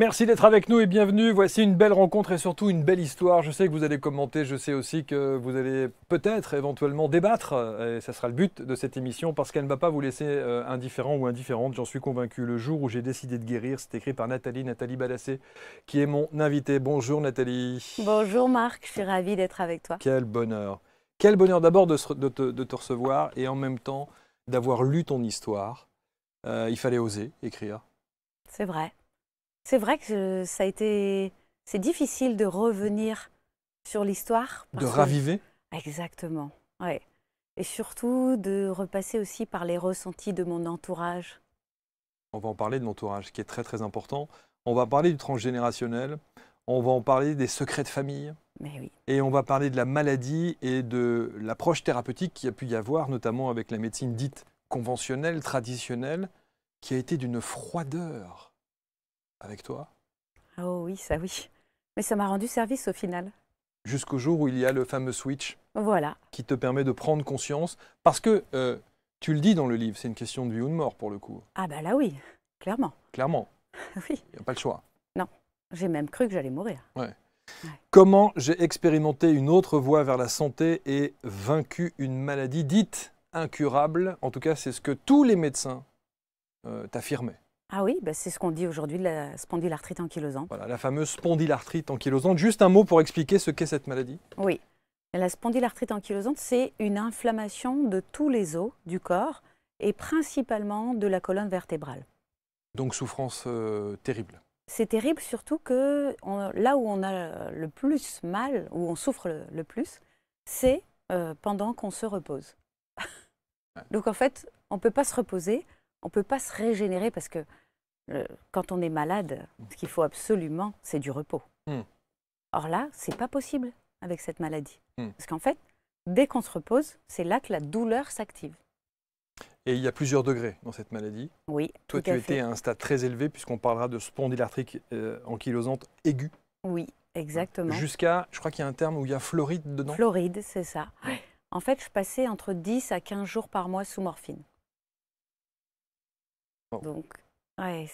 Merci d'être avec nous et bienvenue. Voici une belle rencontre et surtout une belle histoire. Je sais que vous allez commenter, je sais aussi que vous allez peut-être éventuellement débattre. Euh, et ça sera le but de cette émission parce qu'elle ne va pas vous laisser euh, indifférent ou indifférente, j'en suis convaincu. Le jour où j'ai décidé de guérir, c'est écrit par Nathalie, Nathalie Balassé, qui est mon invitée. Bonjour Nathalie. Bonjour Marc, je suis ravie d'être avec toi. Quel bonheur. Quel bonheur d'abord de, te, recevoir et en même temps d'avoir lu ton histoire. Euh, il fallait oser écrire. C'est vrai. C'est vrai que C'est difficile de revenir sur l'histoire. De raviver Exactement, Et surtout de repasser aussi par les ressentis de mon entourage. On va en parler de l'entourage, qui est très très important. On va parler du transgénérationnel. On va en parler des secrets de famille. Mais oui. Et on va parler de la maladie et de l'approche thérapeutique qui a pu y avoir, notamment avec la médecine dite conventionnelle, traditionnelle, qui a été d'une froideur avec toi Oh oui, ça oui. Mais ça m'a rendu service au final. Jusqu'au jour où il y a le fameux switch. Voilà. Qui te permet de prendre conscience. Parce que euh, tu le dis dans le livre, c'est une question de vie ou de mort pour le coup. Ah bah là oui, clairement. Clairement. oui. Il n'y a pas le choix. Non, j'ai même cru que j'allais mourir. Ouais. Comment j'ai expérimenté une autre voie vers la santé et vaincu une maladie dite incurable En tout cas, c'est ce que tous les médecins euh, t'affirmaient. Ah oui, bah, c'est ce qu'on dit aujourd'hui de la spondylarthrite ankylosante. Voilà, la fameuse spondylarthrite ankylosante. Juste un mot pour expliquer ce qu'est cette maladie. Oui, la spondylarthrite ankylosante, c'est une inflammation de tous les os du corps et principalement de la colonne vertébrale. Donc souffrance euh, terrible. C'est terrible surtout que là où on a le plus mal, où on souffre le, plus, c'est euh, pendant qu'on se repose. Donc en fait, on ne peut pas se reposer, on ne peut pas se régénérer parce que quand on est malade, ce qu'il faut absolument, c'est du repos. Hmm. Or là, c'est pas possible avec cette maladie. Hmm. Parce qu'en fait, dès qu'on se repose, c'est là que la douleur s'active. Et il y a plusieurs degrés dans cette maladie. Oui. Toi, tu étais à un stade très élevé, puisqu'on parlera de spondylarthrite euh, ankylosante aiguë. Oui, exactement. Jusqu'à, je crois qu'il y a un terme où il y a Floride dedans. Floride, c'est ça. En fait, je passais entre 10 à 15 jours par mois sous morphine. Donc, Ouais,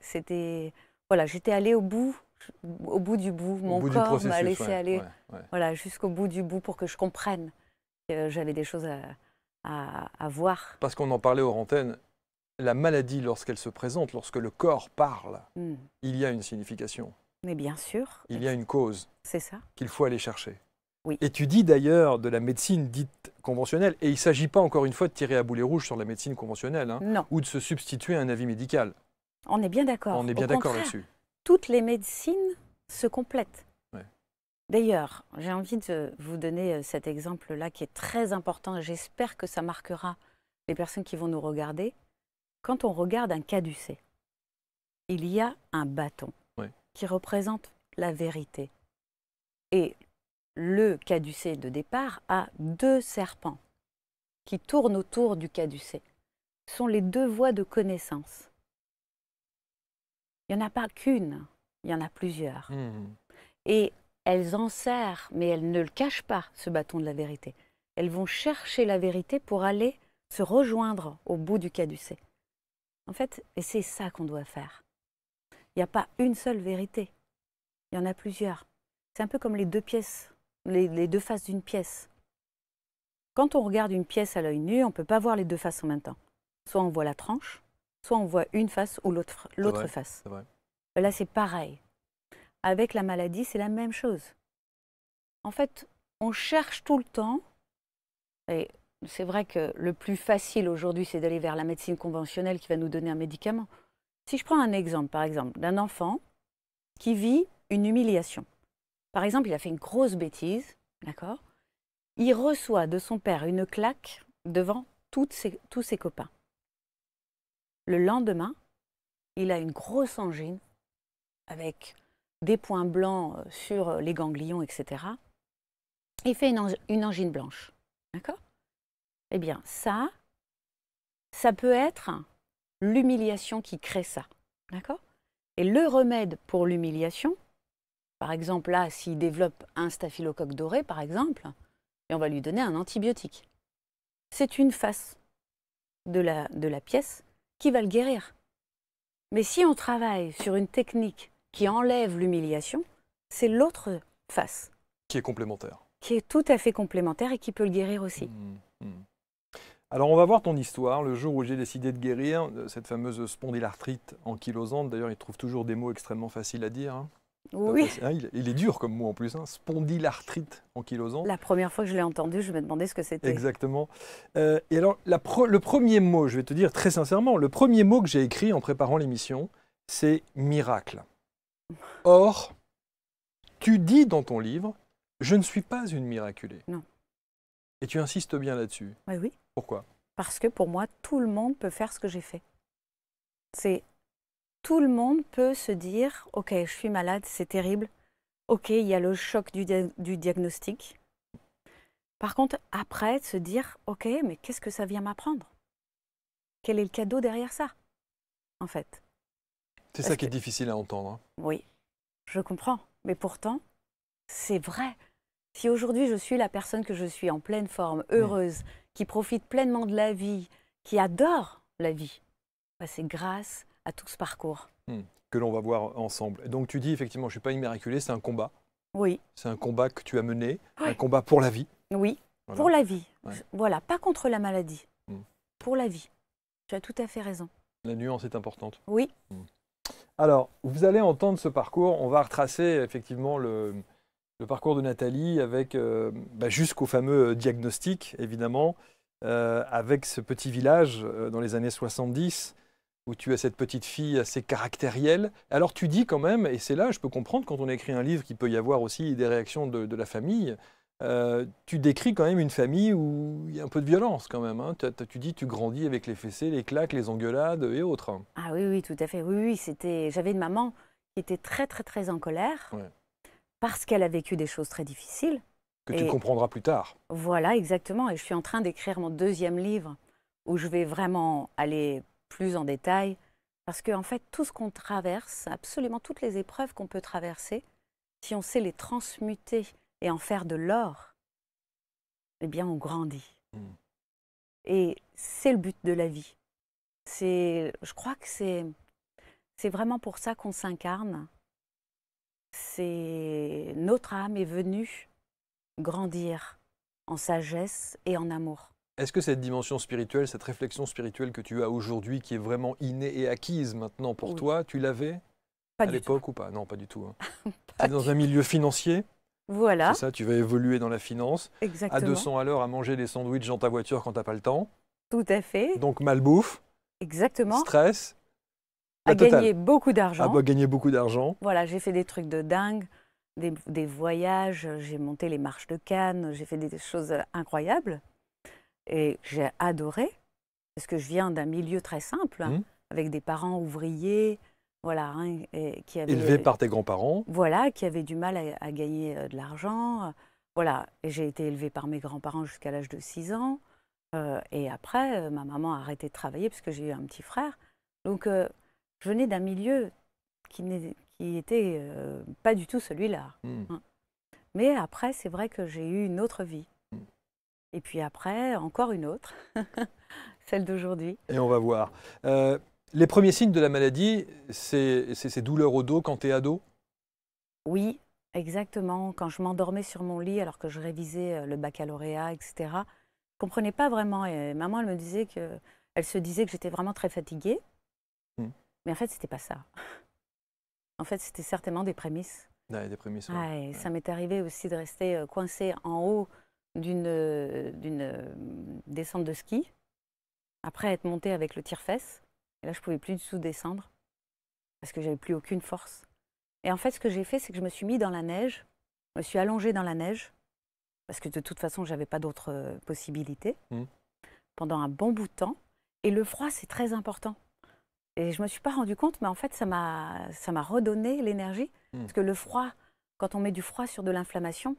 c'était voilà, j'étais allée au bout, au bout du bout. Mon corps m'a laissé aller, voilà, jusqu'au bout du bout pour que je comprenne que j'avais des choses à, voir. Parce qu'on en parlait aux antennes, la maladie lorsqu'elle se présente, lorsque le corps parle, hmm. il y a une signification. Mais bien sûr. Il y a une cause. C'est ça. Qu'il faut aller chercher. Et tu dis d'ailleurs de la médecine dite conventionnelle, et il ne s'agit pas encore une fois de tirer à boulet rouge sur la médecine conventionnelle, hein, ou de se substituer à un avis médical. On est bien d'accord. On est bien d'accord là-dessus. Toutes les médecines se complètent. D'ailleurs, j'ai envie de vous donner euh, cet exemple-là qui est très important. J'espère que ça marquera les personnes qui vont nous regarder. Quand on regarde un caducé, il y a un bâton qui représente la vérité. Et le caducée de départ a deux serpents qui tournent autour du caducée. Ce sont les deux voies de connaissance. Il n'y en a pas qu'une, il y en a plusieurs. Hmm. Et elles serrent, mais elles ne le cachent pas, ce bâton de la vérité. Elles vont chercher la vérité pour aller se rejoindre au bout du caducée. En fait, et c'est ça qu'on doit faire. Il n'y a pas une seule vérité, il y en a plusieurs. C'est un peu comme les deux pièces les, deux faces d'une pièce. Quand on regarde une pièce à l'œil nu, on ne peut pas voir les deux faces en même temps. Soit on voit la tranche, soit on voit une face ou l'autre face. Euh, là, c'est pareil. Avec la maladie, c'est la même chose. En fait, on cherche tout le temps, et c'est vrai que le plus facile aujourd'hui, c'est d'aller vers la médecine conventionnelle qui va nous donner un médicament. Si je prends un exemple, par exemple, d'un enfant qui vit une humiliation, par exemple, il a fait une grosse bêtise, d'accord Il reçoit de son père une claque devant tous ses copains. Le lendemain, il a une grosse angine avec des points blancs euh, sur euh, les ganglions, etc. Il fait une, une angine blanche. D'accord Eh bien, ça, ça peut être l'humiliation qui crée ça. D'accord Et le remède pour l'humiliation, par exemple, là, s'il développe un staphylocoque doré, par exemple, et on va lui donner un antibiotique. C'est une face de la, pièce qui va le guérir. Mais si on travaille sur une technique qui enlève l'humiliation, c'est l'autre face. Qui est complémentaire. Qui est tout à fait complémentaire et qui peut le guérir aussi. Hmm, hmm. Alors on va voir ton histoire, le jour où j'ai décidé de guérir, euh, cette fameuse spondylarthrite ankylosante, d'ailleurs il trouve toujours des mots extrêmement faciles à dire. Hein. Ah oui. Bah, il, est dur comme mot en plus, hein, spondylarthrite ankylosante. La première fois que je l'ai entendu, je me demandais ce que c'était. Exactement. Euh, et alors, le premier mot, je vais te dire très sincèrement, le premier mot que j'ai écrit en préparant l'émission, c'est miracle. Or, tu dis dans ton livre, je ne suis pas une miraculée. Non. Et tu insistes bien là-dessus. Oui, oui. Pourquoi Parce que pour moi, tout le monde peut faire ce que j'ai fait. C'est tout le monde peut se dire Ok, je suis malade, c'est terrible. Ok, il y a le choc du, diagnostic. Par contre, après, se dire Ok, mais qu'est-ce que ça vient m'apprendre Quel est le cadeau derrière ça En fait. C'est ça qui est difficile à entendre. Hein. Oui, je comprends. Mais pourtant, c'est vrai. Si aujourd'hui je suis la personne que je suis en pleine forme, heureuse, qui profite pleinement de la vie, qui adore la vie, bah, c'est grâce à tout ce parcours. Hmm. Que l'on va voir ensemble. Donc tu dis effectivement, je ne suis pas miraculée, c'est un combat. Oui. C'est un combat que tu as mené, un combat pour la vie. Oui, pour la vie. Voilà, pas contre la maladie, hmm. pour la vie. Tu as tout à fait raison. La nuance est importante. Oui. Hmm. Alors, vous allez entendre ce parcours. On va retracer effectivement le, parcours de Nathalie avec euh, bah, jusqu'au fameux euh, diagnostic, évidemment, euh, avec ce petit village dans les années 70 où tu as cette petite fille assez caractérielle. Alors tu dis quand même, et c'est là, je peux comprendre quand on écrit un livre qu'il peut y avoir aussi des réactions de, la famille, euh, tu décris quand même une famille où il y a un peu de violence quand même. Hein. Tu, dis, tu grandis avec les fessées, les claques, les engueulades et autres. Ah oui, oui, tout à fait. Oui, oui, c'était. J'avais une maman qui était très, très, très en colère parce qu'elle a vécu des choses très difficiles. Que tu comprendras plus tard. Voilà, exactement. Et je suis en train d'écrire mon deuxième livre où je vais vraiment aller plus en détail, parce qu'en fait, tout ce qu'on traverse, absolument toutes les épreuves qu'on peut traverser, si on sait les transmuter et en faire de l'or, eh bien, on grandit. Mmh. Et c'est le but de la vie. C'est, je crois que c'est, c'est vraiment pour ça qu'on s'incarne. C'est notre âme est venue grandir en sagesse et en amour. Est-ce que cette dimension spirituelle, cette réflexion spirituelle que tu as aujourd'hui, qui est vraiment innée et acquise maintenant pour toi, tu l'avais à l'époque ou pas Non, pas du tout. Hein. tu es dans un milieu financier voilà. C'est ça, tu vas évoluer dans la finance. Exactement. À 200 à l'heure, à manger des sandwichs dans ta voiture quand tu n'as pas le temps. Tout à fait. Donc mal bouffe. Exactement. Stress. À gagner beaucoup d'argent. À ah, bah, gagner beaucoup d'argent. Voilà, j'ai fait des trucs de dingue, des, voyages, j'ai monté les marches de Cannes, j'ai fait des choses incroyables. Et j'ai adoré, parce que je viens d'un milieu très simple, mmh. avec des parents ouvriers, voilà, hein, et qui avaient, élevés par tes grands-parents. Voilà, qui avaient du mal à, gagner euh, de l'argent. Euh, voilà, et j'ai été élevée par mes grands-parents jusqu'à l'âge de 6 ans. Euh, et après, ma maman a arrêté de travailler parce que j'ai eu un petit frère. Donc, je venais d'un milieu qui n'était pas du tout celui-là. Mmh. Hein. Mais après, c'est vrai que j'ai eu une autre vie. Et puis après, encore une autre, celle d'aujourd'hui. Et on va voir. Euh, les premiers signes de la maladie, c'est ces douleurs au dos quand tu es ado Oui, exactement. Quand je m'endormais sur mon lit alors que je révisais euh, le baccalauréat, etc., je ne comprenais pas vraiment. Et maman, elle me disait que, elle se disait que j'étais vraiment très fatiguée. Hmm. Mais en fait, ce n'était pas ça. en fait, c'était certainement des prémices. des prémices, Oui, Ça m'est arrivé aussi de rester euh, coincée en haut d'une euh, euh, descente de ski, après être montée avec le tire-fesse. Et là, je ne pouvais plus du tout descendre parce que j'avais plus aucune force. Et en fait, ce que j'ai fait, c'est que je me suis mis dans la neige, je me suis allongée dans la neige parce que de toute façon, j'avais pas d'autre euh, possibilité mmh. pendant un bon bout de temps. Et le froid, c'est très important. Et je ne me suis pas rendu compte, mais en fait, ça m'a redonné l'énergie mmh. parce que le froid, quand on met du froid sur de l'inflammation,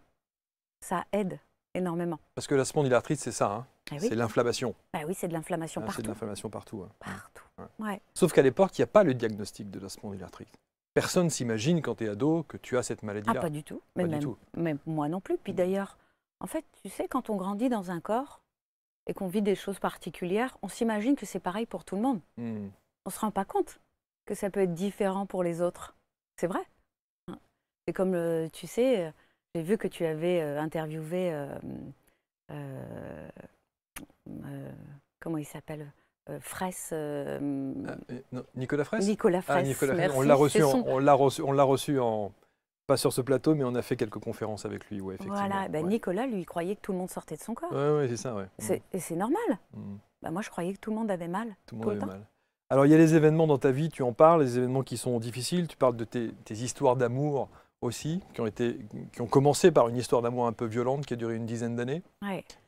ça aide énormément. Parce que la spondylarthrite, c'est ça, hein. eh c'est l'inflammation. Bah oui, c'est de l'inflammation partout. Ah, c'est de l'inflammation partout. Hein. Partout. Sauf qu'à l'époque, il n'y a pas le diagnostic de la spondylarthrite. Personne s'imagine quand tu es ado que tu as cette maladie-là. Ah, pas du tout. Mais, moi non plus. Puis mm. d'ailleurs, en fait, tu sais, quand on grandit dans un corps et qu'on vit des choses particulières, on s'imagine que c'est pareil pour tout le monde. Mm. On ne se rend pas compte que ça peut être différent pour les autres. C'est vrai. Hein. C'est comme, tu sais, euh, j'ai vu que tu avais euh, interviewé, euh, euh, comment il s'appelle euh, ah, Nicolas ah, Fraisse Nicolas Fraisse. on l'a reçu, on l'a reçu, en pas sur ce plateau, mais on a fait quelques conférences avec lui, ouais, Voilà, ben Nicolas, lui, croyait que tout le monde sortait de son corps. Oui, ouais, c'est ça, ouais. Mm. et c'est normal. Mm. Ben moi, je croyais que tout le monde avait mal. Tout, le monde avait mal. Alors, il y a les événements dans ta vie, tu en parles, les événements qui sont difficiles, tu parles de tes histoires d'amour, aussi, qui ont, été, qui ont commencé par une histoire d'amour un peu violente qui a duré une dizaine d'années.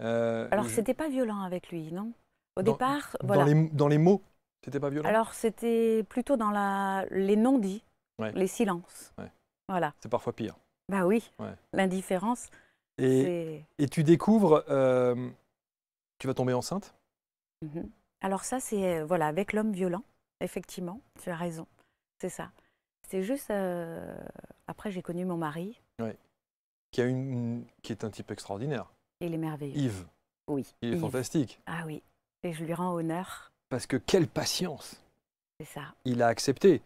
Euh, Alors, c'était pas violent avec lui, non Au départ, dans Les, dans les, mots, c'était pas violent Alors, c'était plutôt dans la, les non-dits, les silences. Voilà. C'est parfois pire. Bah oui, l'indifférence. Et, tu découvres, euh, tu vas tomber enceinte mhm. Alors ça, c'est euh, voilà, avec l'homme violent, effectivement, tu as raison, c'est ça. C'est juste. Euh, après, j'ai connu mon mari. Oui. Qui, a une... qui est un type extraordinaire. Il est merveilleux. Yves. Oui. Il est fantastique. Ah oui. Et je lui rends honneur. Parce que quelle patience. C'est ça. Il a accepté.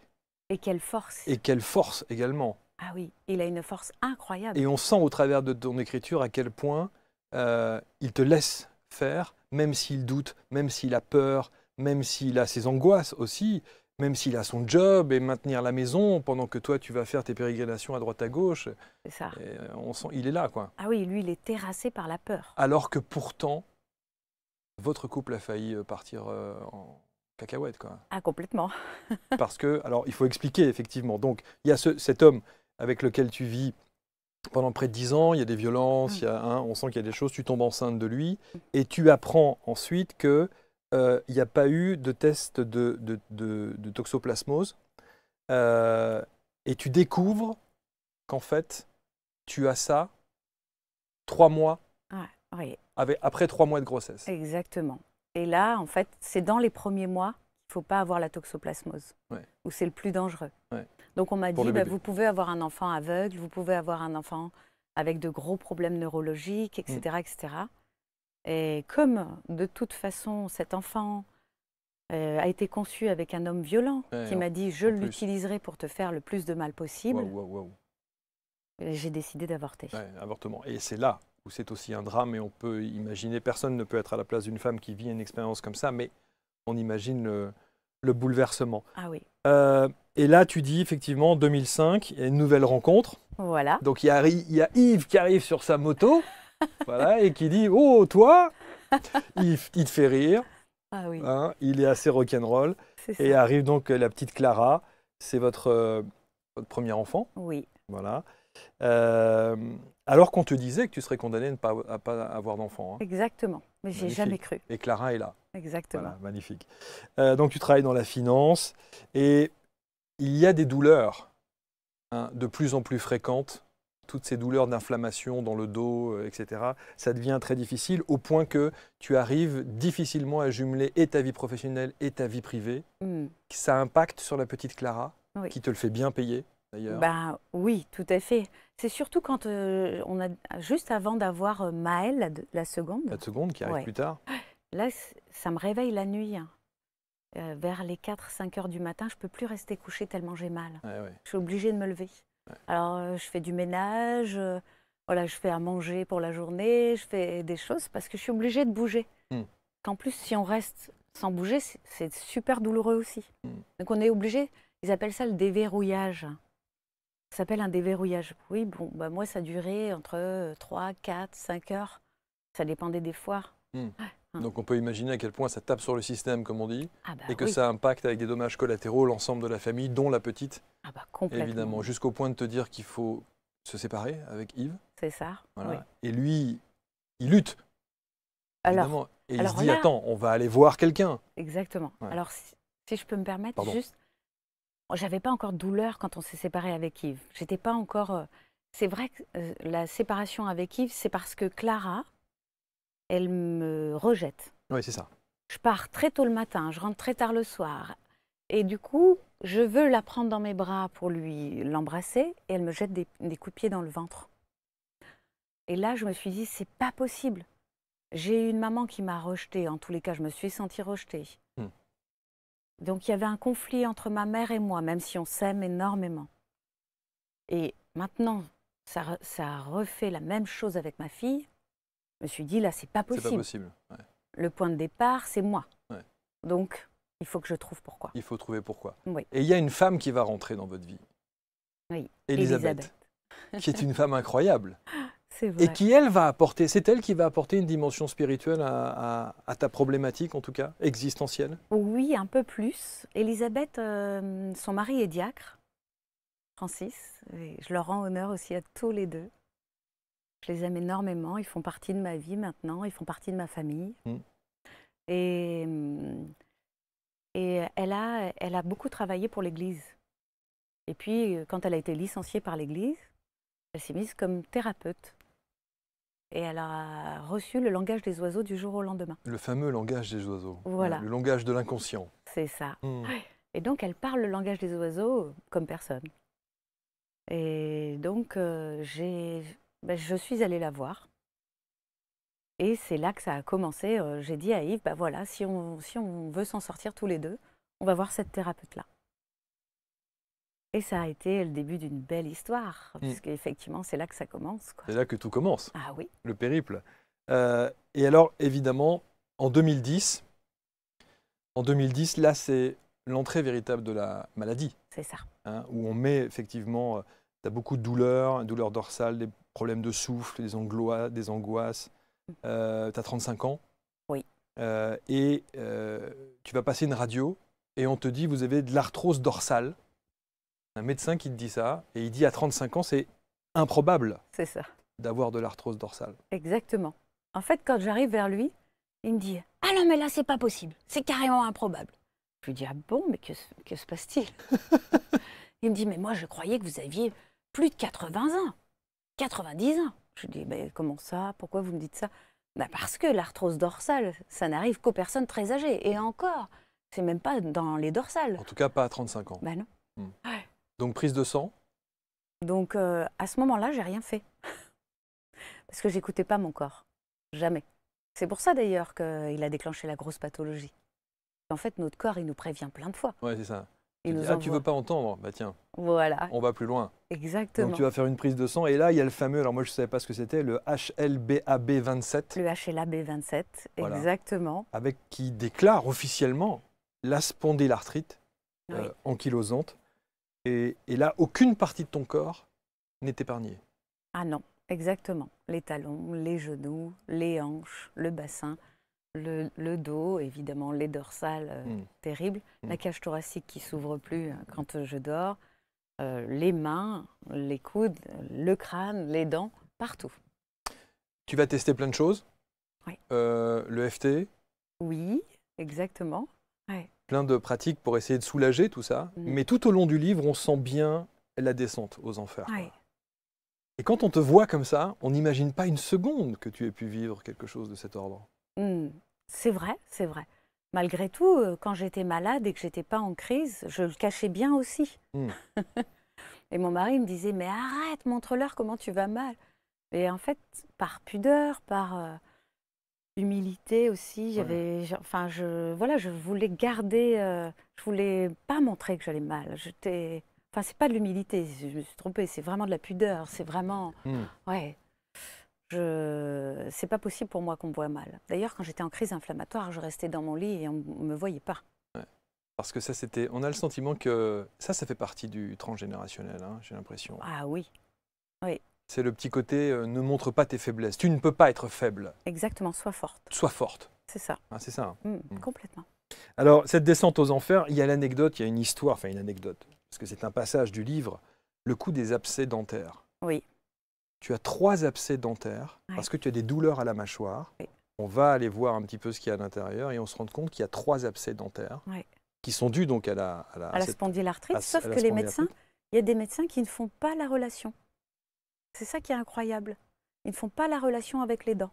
Et quelle force. Et quelle force également. Ah oui, il a une force incroyable. Et on sent au travers de ton écriture à quel point euh, il te laisse faire, même s'il doute, même s'il a peur, même s'il a ses angoisses aussi, même s'il a son job et maintenir la maison pendant que toi tu vas faire tes pérégrinations à droite à gauche. ça. Euh, on sent, il est là quoi. Ah oui, lui il est terrassé par la peur. Alors que pourtant, votre couple a failli euh, partir euh, en cacahuète quoi. Ah complètement. Parce que, alors il faut expliquer effectivement. Donc il y a cet homme avec lequel tu vis pendant près de dix ans, il y a des violences, mmh. il y a, on sent qu'il y a des choses, tu tombes enceinte de lui mmh. et tu apprends ensuite que il euh, n'y a pas eu de test de, toxoplasmose. Euh, et tu découvres qu'en fait, tu as ça trois mois ah, après trois mois de grossesse. Exactement. Et là, en fait, c'est dans les premiers mois qu'il ne faut pas avoir la toxoplasmose, ou où c'est le plus dangereux. Donc on m'a dit, bah, vous pouvez avoir un enfant aveugle, vous pouvez avoir un enfant avec de gros problèmes neurologiques, etc. etc. Et comme de toute façon cet enfant euh, a été conçu avec un homme violent qui m'a dit je l'utiliserai pour te faire le plus de mal possible, j'ai décidé d'avorter. avortement. Et c'est là où c'est aussi un drame et on peut imaginer, personne ne peut être à la place d'une femme qui vit une expérience comme ça, mais on imagine le, bouleversement. Ah oui. Euh, et là, tu dis effectivement 2005, il une nouvelle rencontre. Voilà. Donc il y, il y a Yves qui arrive sur sa moto voilà, et qui dit Oh, toi il, te fait rire. Ah hein, il est assez rock'n'roll. et arrive donc euh, la petite Clara. C'est votre, euh, votre, premier enfant. Oui. Voilà. Euh, alors qu'on te disait que tu serais condamné à ne pas, avoir d'enfant. Hein. Exactement. Mais j'ai jamais cru. Et Clara est là. Exactement. Voilà, magnifique. donc tu travailles dans la finance et il y a des douleurs hein, de plus en plus fréquentes toutes ces douleurs d'inflammation dans le dos, euh, etc., ça devient très difficile au point que tu arrives difficilement à jumeler et ta vie professionnelle et ta vie privée. Hmm. Ça impacte sur la petite Clara, qui te le fait bien payer d'ailleurs. Ben, oui, tout à fait. C'est surtout quand euh, on a juste avant d'avoir euh, Maëlle, la, la, seconde. La seconde qui arrive plus tard. Là, ça me réveille la nuit. Hein. vers les 4-5 heures du matin, je ne peux plus rester couchée tellement j'ai mal. Ah je suis obligée de me lever. Alors, euh, je fais du ménage, euh, voilà, je fais à manger pour la journée, je fais des choses parce que je suis obligée de bouger. Hmm. Qu'en plus, si on reste sans bouger, c'est super douloureux aussi. Hmm. Donc, on est obligé, ils appellent ça le déverrouillage. Ça s'appelle un déverrouillage. Oui, bon, bah moi, ça durait entre 3, 4, 5 heures. Ça dépendait des foires. Hmm. Hum. Donc on peut imaginer à quel point ça tape sur le système, comme on dit, ah bah et que ça impacte avec des dommages collatéraux l'ensemble de la famille, dont la petite. Ah bah, évidemment, jusqu'au point de te dire qu'il faut se séparer avec Yves. C'est ça. Et lui, il lutte. Alors, et il se dit, attends, on va aller voir quelqu'un. Exactement. Alors si, je peux me permettre, juste, j'avais pas encore de douleur quand on s'est séparé avec Yves. J'étais pas encore... Euh, c'est vrai que euh, la séparation avec Yves, c'est parce que Clara, elle me rejette. Oui, c'est ça. Je pars très tôt le matin, je rentre très tard le soir. Et du coup, je veux la prendre dans mes bras pour lui l'embrasser, et elle me jette des, coups de pied dans le ventre. Et là, je me suis dit, c'est pas possible. J'ai eu une maman qui m'a rejetée. En tous les cas, je me suis sentie rejetée. Hmm. Donc, il y avait un conflit entre ma mère et moi, même si on s'aime énormément. Et maintenant, ça, ça refait la même chose avec ma fille. Je me suis dit, là, c'est pas possible. pas possible. Le point de départ, c'est moi. Donc, il faut que je trouve pourquoi. Il faut trouver pourquoi. Et il y a une femme qui va rentrer dans votre vie. Elisabeth. qui est une femme incroyable. Et qui, elle, va apporter, c'est elle qui va apporter une dimension spirituelle à, ta problématique, en tout cas, existentielle Oui, un peu plus. Elisabeth, euh, son mari est diacre, Francis. je leur rends honneur aussi à tous les deux. Je les aime énormément. Ils font partie de ma vie maintenant. Ils font partie de ma famille. Mmh. Mmh, et, elle, a, elle a beaucoup travaillé pour l'Église. Et puis, euh, quand elle a été licenciée par l'Église, elle s'est mise comme thérapeute. Et elle a reçu le langage des oiseaux du jour au lendemain. Le fameux langage des oiseaux. Voilà. Le langage de l'inconscient. C'est ça. Mmh. Ah et donc, elle parle le langage des oiseaux comme personne. Et donc, euh, j'ai ben, je suis allée la voir. Et c'est là que ça a commencé. J'ai dit à Yves, bah voilà, si on, si on veut s'en sortir tous les deux, on va voir cette thérapeute-là. Et ça a été le début d'une belle histoire, parce mmh. puisque effectivement, c'est là que ça commence. C'est là que tout commence. Ah oui. Le périple. et alors, évidemment, en 2010, en 2010, là, c'est l'entrée véritable de la maladie. C'est ça. Hein, où on met effectivement, tu as beaucoup de douleurs, douleurs dorsales, des problèmes de souffle, des, anglois, des angoisses. Mm. Euh, tu as 35 ans. Oui. Euh, et euh, tu vas passer une radio et on te dit vous avez de l'arthrose dorsale. Un médecin qui te dit ça et il dit à 35 ans c'est improbable. C'est ça. D'avoir de l'arthrose dorsale. Exactement. En fait, quand j'arrive vers lui, il me dit Ah non, mais là, c'est pas possible. C'est carrément improbable. Je lui dis Ah bon, mais que se passe-t-il Il me dit Mais moi, je croyais que vous aviez plus de 80 ans. 90 ans. Je dis, ben, comment ça Pourquoi vous me dites ça bah, Parce que l'arthrose dorsale, ça n'arrive qu'aux personnes très âgées. Et encore, c'est même pas dans les dorsales. En tout cas, pas à 35 ans. Ben non. Hmm. Donc, prise de sang Donc, euh, à ce moment-là, j'ai rien fait. Parce que j'écoutais pas mon corps. Jamais. C'est pour ça d'ailleurs qu'il a déclenché la grosse pathologie. En fait, notre corps, il nous prévient plein de fois. Oui, c'est ça ah, tu veux pas entendre Bah tiens. Voilà. On va plus loin. Exactement. Donc tu vas faire une prise de sang et là il y a le fameux, alors moi je ne savais pas ce que c'était, le HLBAB27. Le HLAB27, exactement. Avec qui déclare officiellement la spondylarthrite euh, ankylosante. et là, aucune partie de ton corps n'est épargnée. Ah non, exactement. Les talons, les genoux, les hanches, le bassin le, dos, évidemment, les dorsales euh, hmm. terrible, hmm. la cage thoracique qui s'ouvre plus euh, quand je dors, euh, les mains, les coudes, le crâne, les dents, partout. Tu vas tester plein de choses Oui. le FT e Oui, exactement. Plein de pratiques pour essayer de soulager tout ça. Mm. Mais tout au long du livre, on sent bien la descente aux enfers. Et quand on te voit comme ça, on n'imagine pas une seconde que tu aies pu vivre quelque chose de cet ordre. Mmh. C'est vrai, c'est vrai. Malgré tout, euh, quand j'étais malade et que j'étais pas en crise, je le cachais bien aussi. Mmh. et mon mari me disait mais arrête, montre-leur comment tu vas mal. Et en fait, par pudeur, par euh, humilité aussi, j'avais, enfin je, voilà, je voulais garder, je euh, je voulais pas montrer que j'allais mal. J'étais, enfin c'est pas de l'humilité, je me suis trompée, c'est vraiment de la pudeur, c'est vraiment, mmh. ouais je... c'est pas possible pour moi qu'on me voit mal. D'ailleurs, quand j'étais en crise inflammatoire, je restais dans mon lit et on ne me voyait pas. Parce que ça, c'était. On a le sentiment que ça, ça fait partie du transgénérationnel, hein, j'ai l'impression. Ah oui. Oui. C'est le petit côté euh, ne montre pas tes faiblesses. Tu ne peux pas être faible. Exactement, sois forte. Sois forte. C'est ça. Ah, c'est ça. Hein. Mmh, mmh. Complètement. Alors, cette descente aux enfers, il y a l'anecdote, il y a une histoire, enfin une anecdote, parce que c'est un passage du livre, le coup des abcès dentaires. Oui tu as trois abcès dentaires parce que tu as des douleurs à la mâchoire. On va aller voir un petit peu ce qu'il y a à l'intérieur et on se rend compte qu'il y a trois abcès dentaires qui sont dus donc à la, à la, spondylarthrite. sauf que les médecins, il y a des médecins qui ne font pas la relation. C'est ça qui est incroyable. Ils ne font pas la relation avec les dents.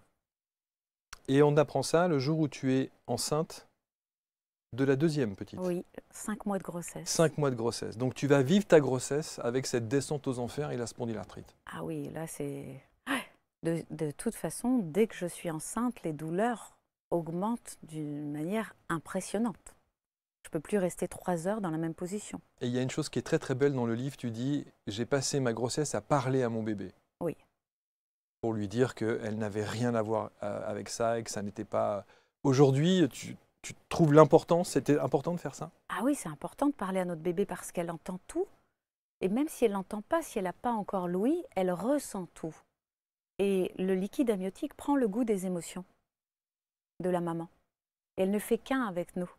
Et on apprend ça le jour où tu es enceinte de la deuxième petite. Oui, cinq mois de grossesse. Cinq mois de grossesse. Donc tu vas vivre ta grossesse avec cette descente aux enfers et la spondylarthrite. Ah oui, là c'est... De, de, toute façon, dès que je suis enceinte, les douleurs augmentent d'une manière impressionnante. Je peux plus rester trois heures dans la même position. Et il y a une chose qui est très très belle dans le livre, tu dis, j'ai passé ma grossesse à parler à mon bébé. Oui. Pour lui dire qu'elle n'avait rien à voir euh, avec ça et que ça n'était pas... Euh, aujourd'hui, tu, tu trouves l'important, C'était important de faire ça Ah oui, c'est important de parler à notre bébé parce qu'elle entend tout. Et même si elle n'entend pas, si elle n'a pas encore l'ouïe, elle ressent tout. Et le liquide amniotique prend le goût des émotions de la maman. elle ne fait qu'un avec nous.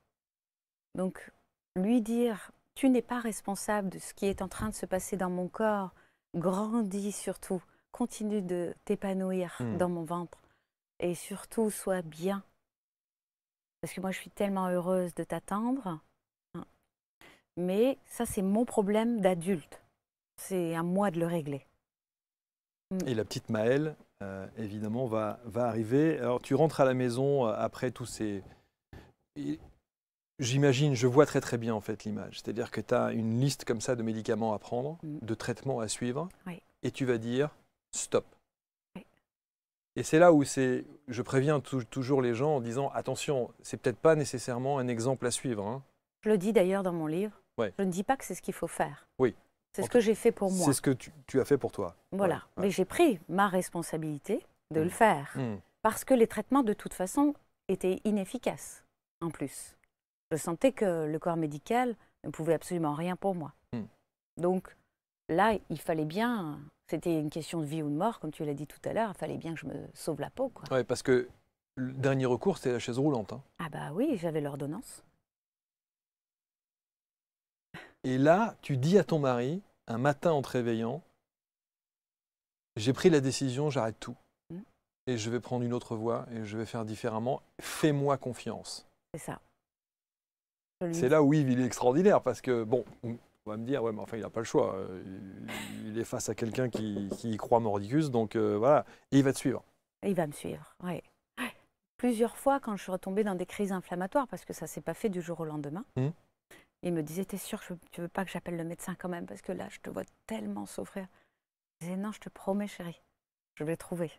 Donc, lui dire Tu n'es pas responsable de ce qui est en train de se passer dans mon corps, grandis surtout, continue de t'épanouir hmm. dans mon ventre. Et surtout, sois bien parce que moi, je suis tellement heureuse de t'attendre. Hein. Mais ça, c'est mon problème d'adulte. C'est à moi de le régler. Mm. Et la petite Maëlle, euh, évidemment, va, va arriver. Alors, tu rentres à la maison euh, après tous ces... J'imagine, je vois très très bien en fait l'image. C'est-à-dire que tu as une liste comme ça de médicaments à prendre, mm. de traitements à suivre, et tu vas dire stop. Et c'est là où c'est, je préviens toujours les gens en disant attention, c'est peut-être pas nécessairement un exemple à suivre. Hein. Je le dis d'ailleurs dans mon livre. Je ne dis pas que c'est ce qu'il faut faire. Oui. C'est ce que j'ai fait pour moi. C'est ce que tu, as fait pour toi. Voilà. Mais j'ai pris ma responsabilité de le mmh. faire. Mmh. Parce que les traitements, de toute façon, étaient inefficaces, en plus. Je sentais que le corps médical ne pouvait absolument rien pour moi. Mmh. Donc là, il fallait bien c'était une question de vie ou de mort, comme tu l'as dit tout à l'heure. Il fallait bien que je me sauve la peau. Oui, parce que le dernier recours, c'était la chaise roulante. Hein. Ah bah oui, j'avais l'ordonnance. Et là, tu dis à ton mari, un matin en te réveillant, j'ai pris la décision, j'arrête tout. Hmm. Et je vais prendre une autre voie et je vais faire différemment. Fais-moi confiance. C'est ça. C'est là où Yves, il est extraordinaire parce que, bon, on va me dire, ouais, mais enfin, il n'a pas le choix. Euh, il, est face à quelqu'un qui, croit mordicus, donc euh, voilà. Et il va te suivre. Il va me suivre, oui. Plusieurs fois, quand je suis retombée dans des crises inflammatoires, parce que ça ne s'est pas fait du jour au lendemain, hum. il me disait, t'es sûr que tu veux pas que j'appelle le médecin quand même, parce que là, je te vois tellement souffrir. Je disais, non, je te promets, chérie, je vais trouver.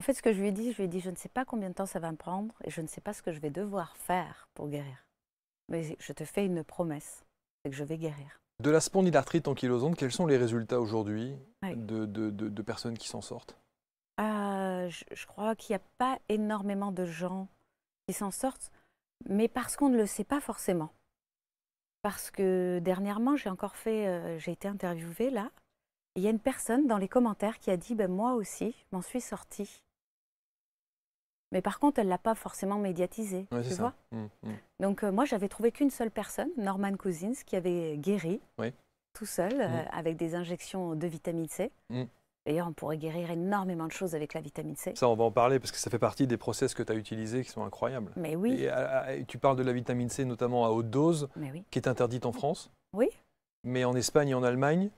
En fait, ce que je lui ai dit, je lui ai dit, je ne sais pas combien de temps ça va me prendre et je ne sais pas ce que je vais devoir faire pour guérir. Mais je te fais une promesse que je vais guérir. De la spondylarthrite ankylosante, quels sont les résultats aujourd'hui de, personnes qui s'en sortent euh, je, crois qu'il n'y a pas énormément de gens qui s'en sortent, mais parce qu'on ne le sait pas forcément. Parce que dernièrement, j'ai encore fait, euh, j'ai été interviewée là, il y a une personne dans les commentaires qui a dit ben, Moi aussi, m'en suis sortie mais par contre, elle ne l'a pas forcément médiatisé. tu vois mmh, mmh. Donc, euh, moi, j'avais trouvé qu'une seule personne, Norman Cousins, qui avait guéri tout seul mmh. euh, avec des injections de vitamine C. D'ailleurs, on pourrait guérir énormément de choses avec la vitamine C. Ça, on va en parler parce que ça fait partie des process que tu as utilisés qui sont incroyables. Mais oui. Euh, tu parles de la vitamine C notamment à haute dose, qui est interdite en France. Oui. Mais en Espagne et en Allemagne,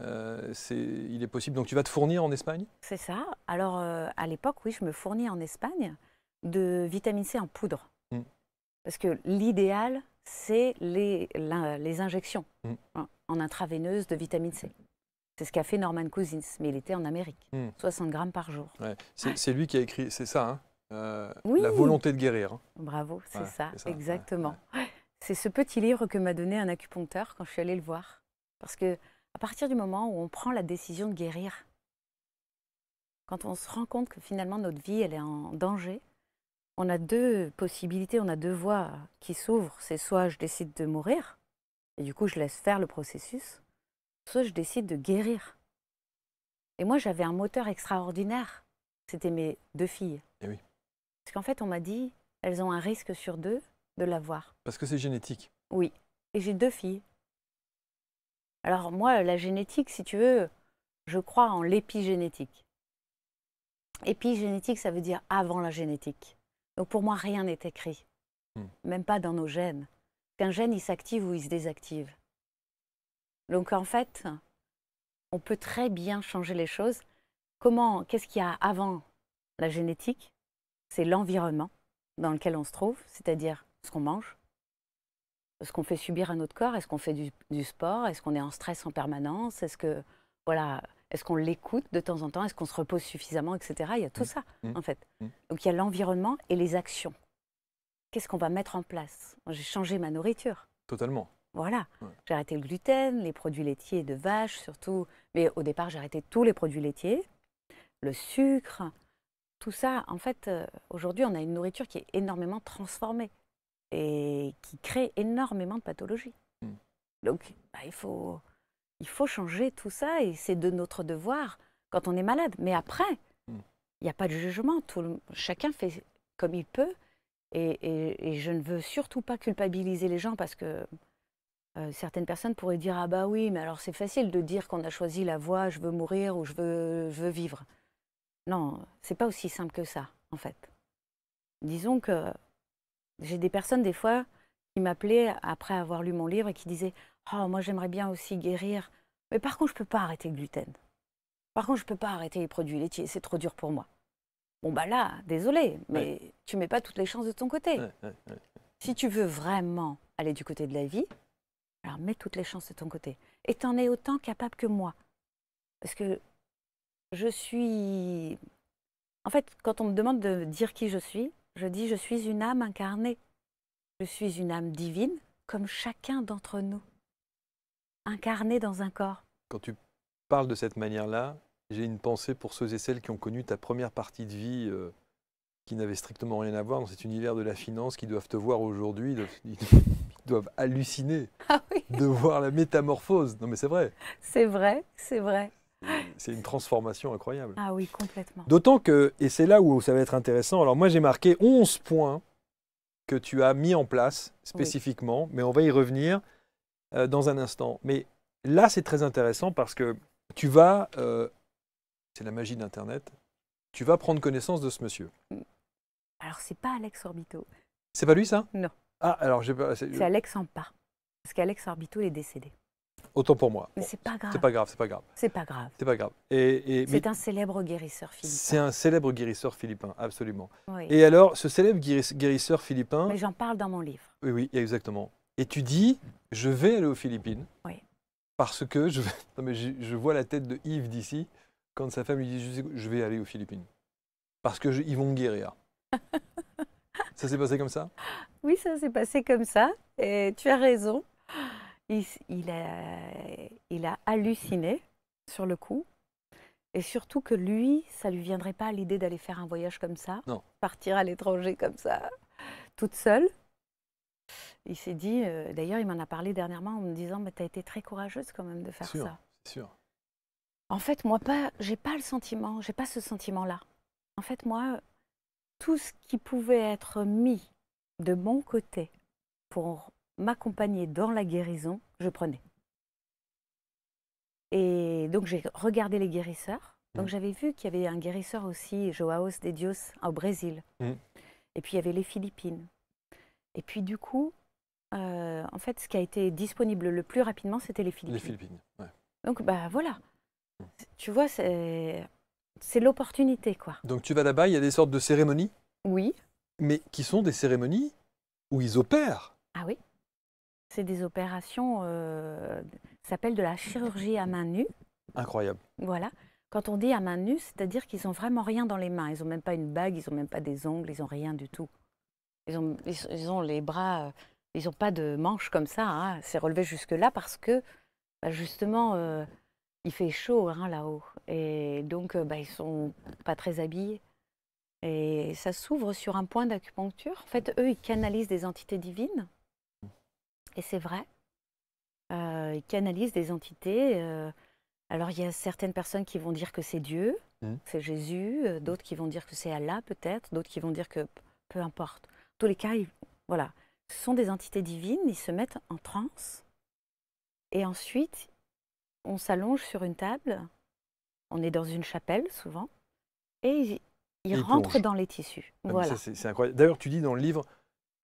euh, il est possible. Donc tu vas te fournir en Espagne C'est ça. Alors euh, à l'époque, oui, je me fournis en Espagne de vitamine C en poudre. Mm. Parce que l'idéal, c'est les, les, injections mm. en intraveineuse de vitamine C. C'est ce qu'a fait Norman Cousins, mais il était en Amérique. 60 mm. grammes par jour. C'est lui qui a écrit, c'est ça, hein euh, La volonté de guérir. Hein. Bravo, c'est ça, exactement. c'est ce petit livre que m'a donné un acupuncteur quand je suis allée le voir. Parce que à partir du moment où on prend la décision de guérir, quand on se rend compte que finalement notre vie, elle est en danger, on a deux possibilités, on a deux voies qui s'ouvrent. C'est soit je décide de mourir, et du coup je laisse faire le processus, soit je décide de guérir. Et moi j'avais un moteur extraordinaire, c'était mes deux filles. Et eh oui. Parce qu'en fait on m'a dit, elles ont un risque sur deux de l'avoir. Parce que c'est génétique. Oui, et j'ai deux filles. Alors moi, la génétique, si tu veux, je crois en l'épigénétique. Épigénétique, ça veut dire avant la génétique. Donc pour moi, rien n'est écrit, hmm. même pas dans nos gènes. Qu'un gène, il s'active ou il se désactive. Donc en fait, on peut très bien changer les choses. Comment Qu'est-ce qu'il y a avant la génétique C'est l'environnement dans lequel on se trouve, c'est-à-dire ce qu'on mange, ce qu'on fait subir à notre corps Est-ce qu'on fait du, sport Est-ce qu'on est en stress en permanence Est-ce que voilà, est-ce qu'on l'écoute de temps en temps Est-ce qu'on se repose suffisamment, etc. Il y a tout mmh. ça mmh. en fait. Mmh. Donc il y a l'environnement et les actions. Qu'est-ce qu'on va mettre en place J'ai changé ma nourriture. Totalement. Voilà, j'ai arrêté le gluten, les produits laitiers de vache surtout, mais au départ j'ai arrêté tous les produits laitiers, le sucre, tout ça. En fait, euh, aujourd'hui on a une nourriture qui est énormément transformée et qui crée énormément de pathologies. Hmm. Donc, bah, il, faut, il faut changer tout ça et c'est de notre devoir quand on est malade. Mais après, hmm. il n'y a pas de jugement. Tout chacun fait comme il peut. Et, je ne veux surtout pas culpabiliser les gens parce que euh, certaines personnes pourraient dire Ah, bah oui, mais alors c'est facile de dire qu'on a choisi la voie, je veux mourir ou je veux, je veux vivre. Non, c'est pas aussi simple que ça, en fait. Disons que j'ai des personnes, des fois, qui m'appelaient après avoir lu mon livre et qui disaient Oh, moi, j'aimerais bien aussi guérir. Mais par contre, je ne peux pas arrêter le gluten. Par contre, je ne peux pas arrêter les produits laitiers. C'est trop dur pour moi. Bon, bah là, désolé, mais tu tu mets pas toutes les chances de ton côté. si tu veux vraiment aller du côté de la vie, alors mets toutes les chances de ton côté. Et tu en es autant capable que moi. Parce que je suis. En fait, quand on me demande de dire qui je suis, je dis je suis une âme incarnée. Je suis une âme divine, comme chacun d'entre nous, incarnée dans un corps. Quand tu parles de cette manière-là, j'ai une pensée pour ceux et celles qui ont connu ta première partie de vie euh, qui n'avait strictement rien à voir dans cet univers de la finance, qui doivent te voir aujourd'hui, doivent, halluciner ah de voir la métamorphose. Non mais c'est vrai. C'est vrai, c'est vrai c'est une transformation incroyable. Ah oui, complètement. D'autant que, et c'est là où ça va être intéressant, alors moi j'ai marqué 11 points que tu as mis en place spécifiquement, mais on va y revenir euh, dans un instant. Mais là c'est très intéressant parce que tu vas, euh, c'est la magie d'Internet, tu vas prendre connaissance de ce monsieur. Alors c'est pas Alex Orbito. C'est pas lui ça Non. Ah alors j'ai pas. C'est Alex Ampa. Parce qu'Alex Orbito est décédé. Autant pour moi. Mais c'est pas grave. C'est pas grave, c'est pas grave. C'est pas grave. C'est pas grave. c'est un célèbre guérisseur philippin. C'est un célèbre guérisseur philippin, absolument. Et alors, ce célèbre guérisseur philippin. Mais j'en parle dans mon livre. Oui, oui, exactement. Et tu dis, je vais aller aux Philippines. Oui. Parce que je, non, mais je, vois la tête de Yves d'ici quand sa femme lui dit, je vais aller aux Philippines. Parce que ils vont me guérir. ça s'est passé comme ça Oui, ça s'est passé comme ça. Et tu as raison il, a, halluciné sur le coup. Et surtout que lui, ça ne lui viendrait pas l'idée d'aller faire un voyage comme ça, partir à l'étranger comme ça, toute seule. Il s'est dit, euh, d'ailleurs, il m'en a parlé dernièrement en me disant, mais tu as été très courageuse quand même de faire sûr, ça. Sûr. En fait, moi, pas, n'ai pas le sentiment, j'ai pas ce sentiment-là. En fait, moi, tout ce qui pouvait être mis de mon côté pour m'accompagner dans la guérison, je prenais. Et donc j'ai regardé les guérisseurs. Donc mmh. j'avais vu qu'il y avait un guérisseur aussi, Joao de Dios, au Brésil. Mmh. Et puis il y avait les Philippines. Et puis du coup, euh, en fait, ce qui a été disponible le plus rapidement, c'était les Philippines. Les Philippines, ouais. Donc bah voilà. Mmh. Tu vois, c'est l'opportunité, quoi. Donc tu vas là-bas, il y a des sortes de cérémonies Oui. Mais qui sont des cérémonies où ils opèrent. Ah oui c'est des opérations, ça euh, s'appelle de la chirurgie à main nue. Incroyable. Voilà. Quand on dit à main nue, c'est-à-dire qu'ils n'ont vraiment rien dans les mains. Ils n'ont même pas une bague, ils n'ont même pas des ongles, ils n'ont rien du tout. Ils ont, ils, ont les bras, euh, ils n'ont pas de manches comme ça. Hein. C'est relevé jusque-là parce que, bah, justement, euh, il fait chaud hein, là-haut. Et donc, bah, ils sont pas très habillés. Et ça s'ouvre sur un point d'acupuncture. En fait, eux, ils canalisent des entités divines. Et c'est vrai. Euh, ils canalisent des entités. Euh. alors, il y a certaines personnes qui vont dire que c'est Dieu, mmh. c'est Jésus, euh, d'autres qui vont dire que c'est Allah, peut-être, d'autres qui vont dire que peu importe. En tous les cas, voilà. Ce sont des entités divines, ils se mettent en transe. Et ensuite, on s'allonge sur une table, on est dans une chapelle souvent, et ils, rentrent dans les tissus. Ah, c'est incroyable. D'ailleurs, tu dis dans le livre,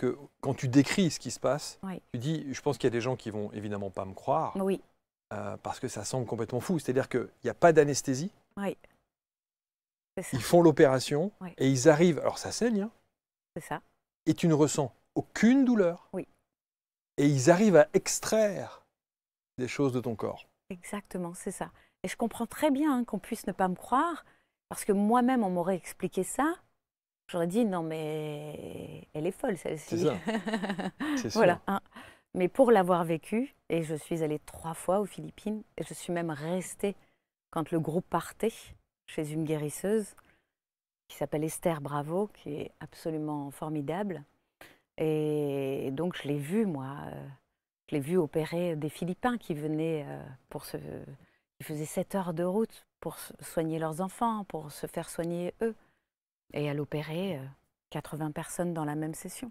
que quand tu décris ce qui se passe, tu dis, je pense qu'il y a des gens qui vont évidemment pas me croire, oui. Euh, parce que ça semble complètement fou. C'est-à-dire qu'il n'y a pas d'anesthésie. Oui. Ils font l'opération et ils arrivent. Alors ça saigne. Hein, c'est ça. Et tu ne ressens aucune douleur. Oui. Et ils arrivent à extraire des choses de ton corps. Exactement, c'est ça. Et je comprends très bien hein, qu'on puisse ne pas me croire, parce que moi-même, on m'aurait expliqué ça. J'aurais dit non, mais elle est folle celle-ci. C'est ça. voilà. Hein. Mais pour l'avoir vécu, et je suis allée trois fois aux Philippines, et je suis même restée quand le groupe partait chez une guérisseuse qui s'appelle Esther Bravo, qui est absolument formidable. Et donc je l'ai vue, moi, euh, je l'ai vue opérer des Philippins qui venaient euh, pour se... qui faisaient 7 heures de route pour soigner leurs enfants, pour se faire soigner eux. Et elle opérait 80 euh, personnes dans la même session.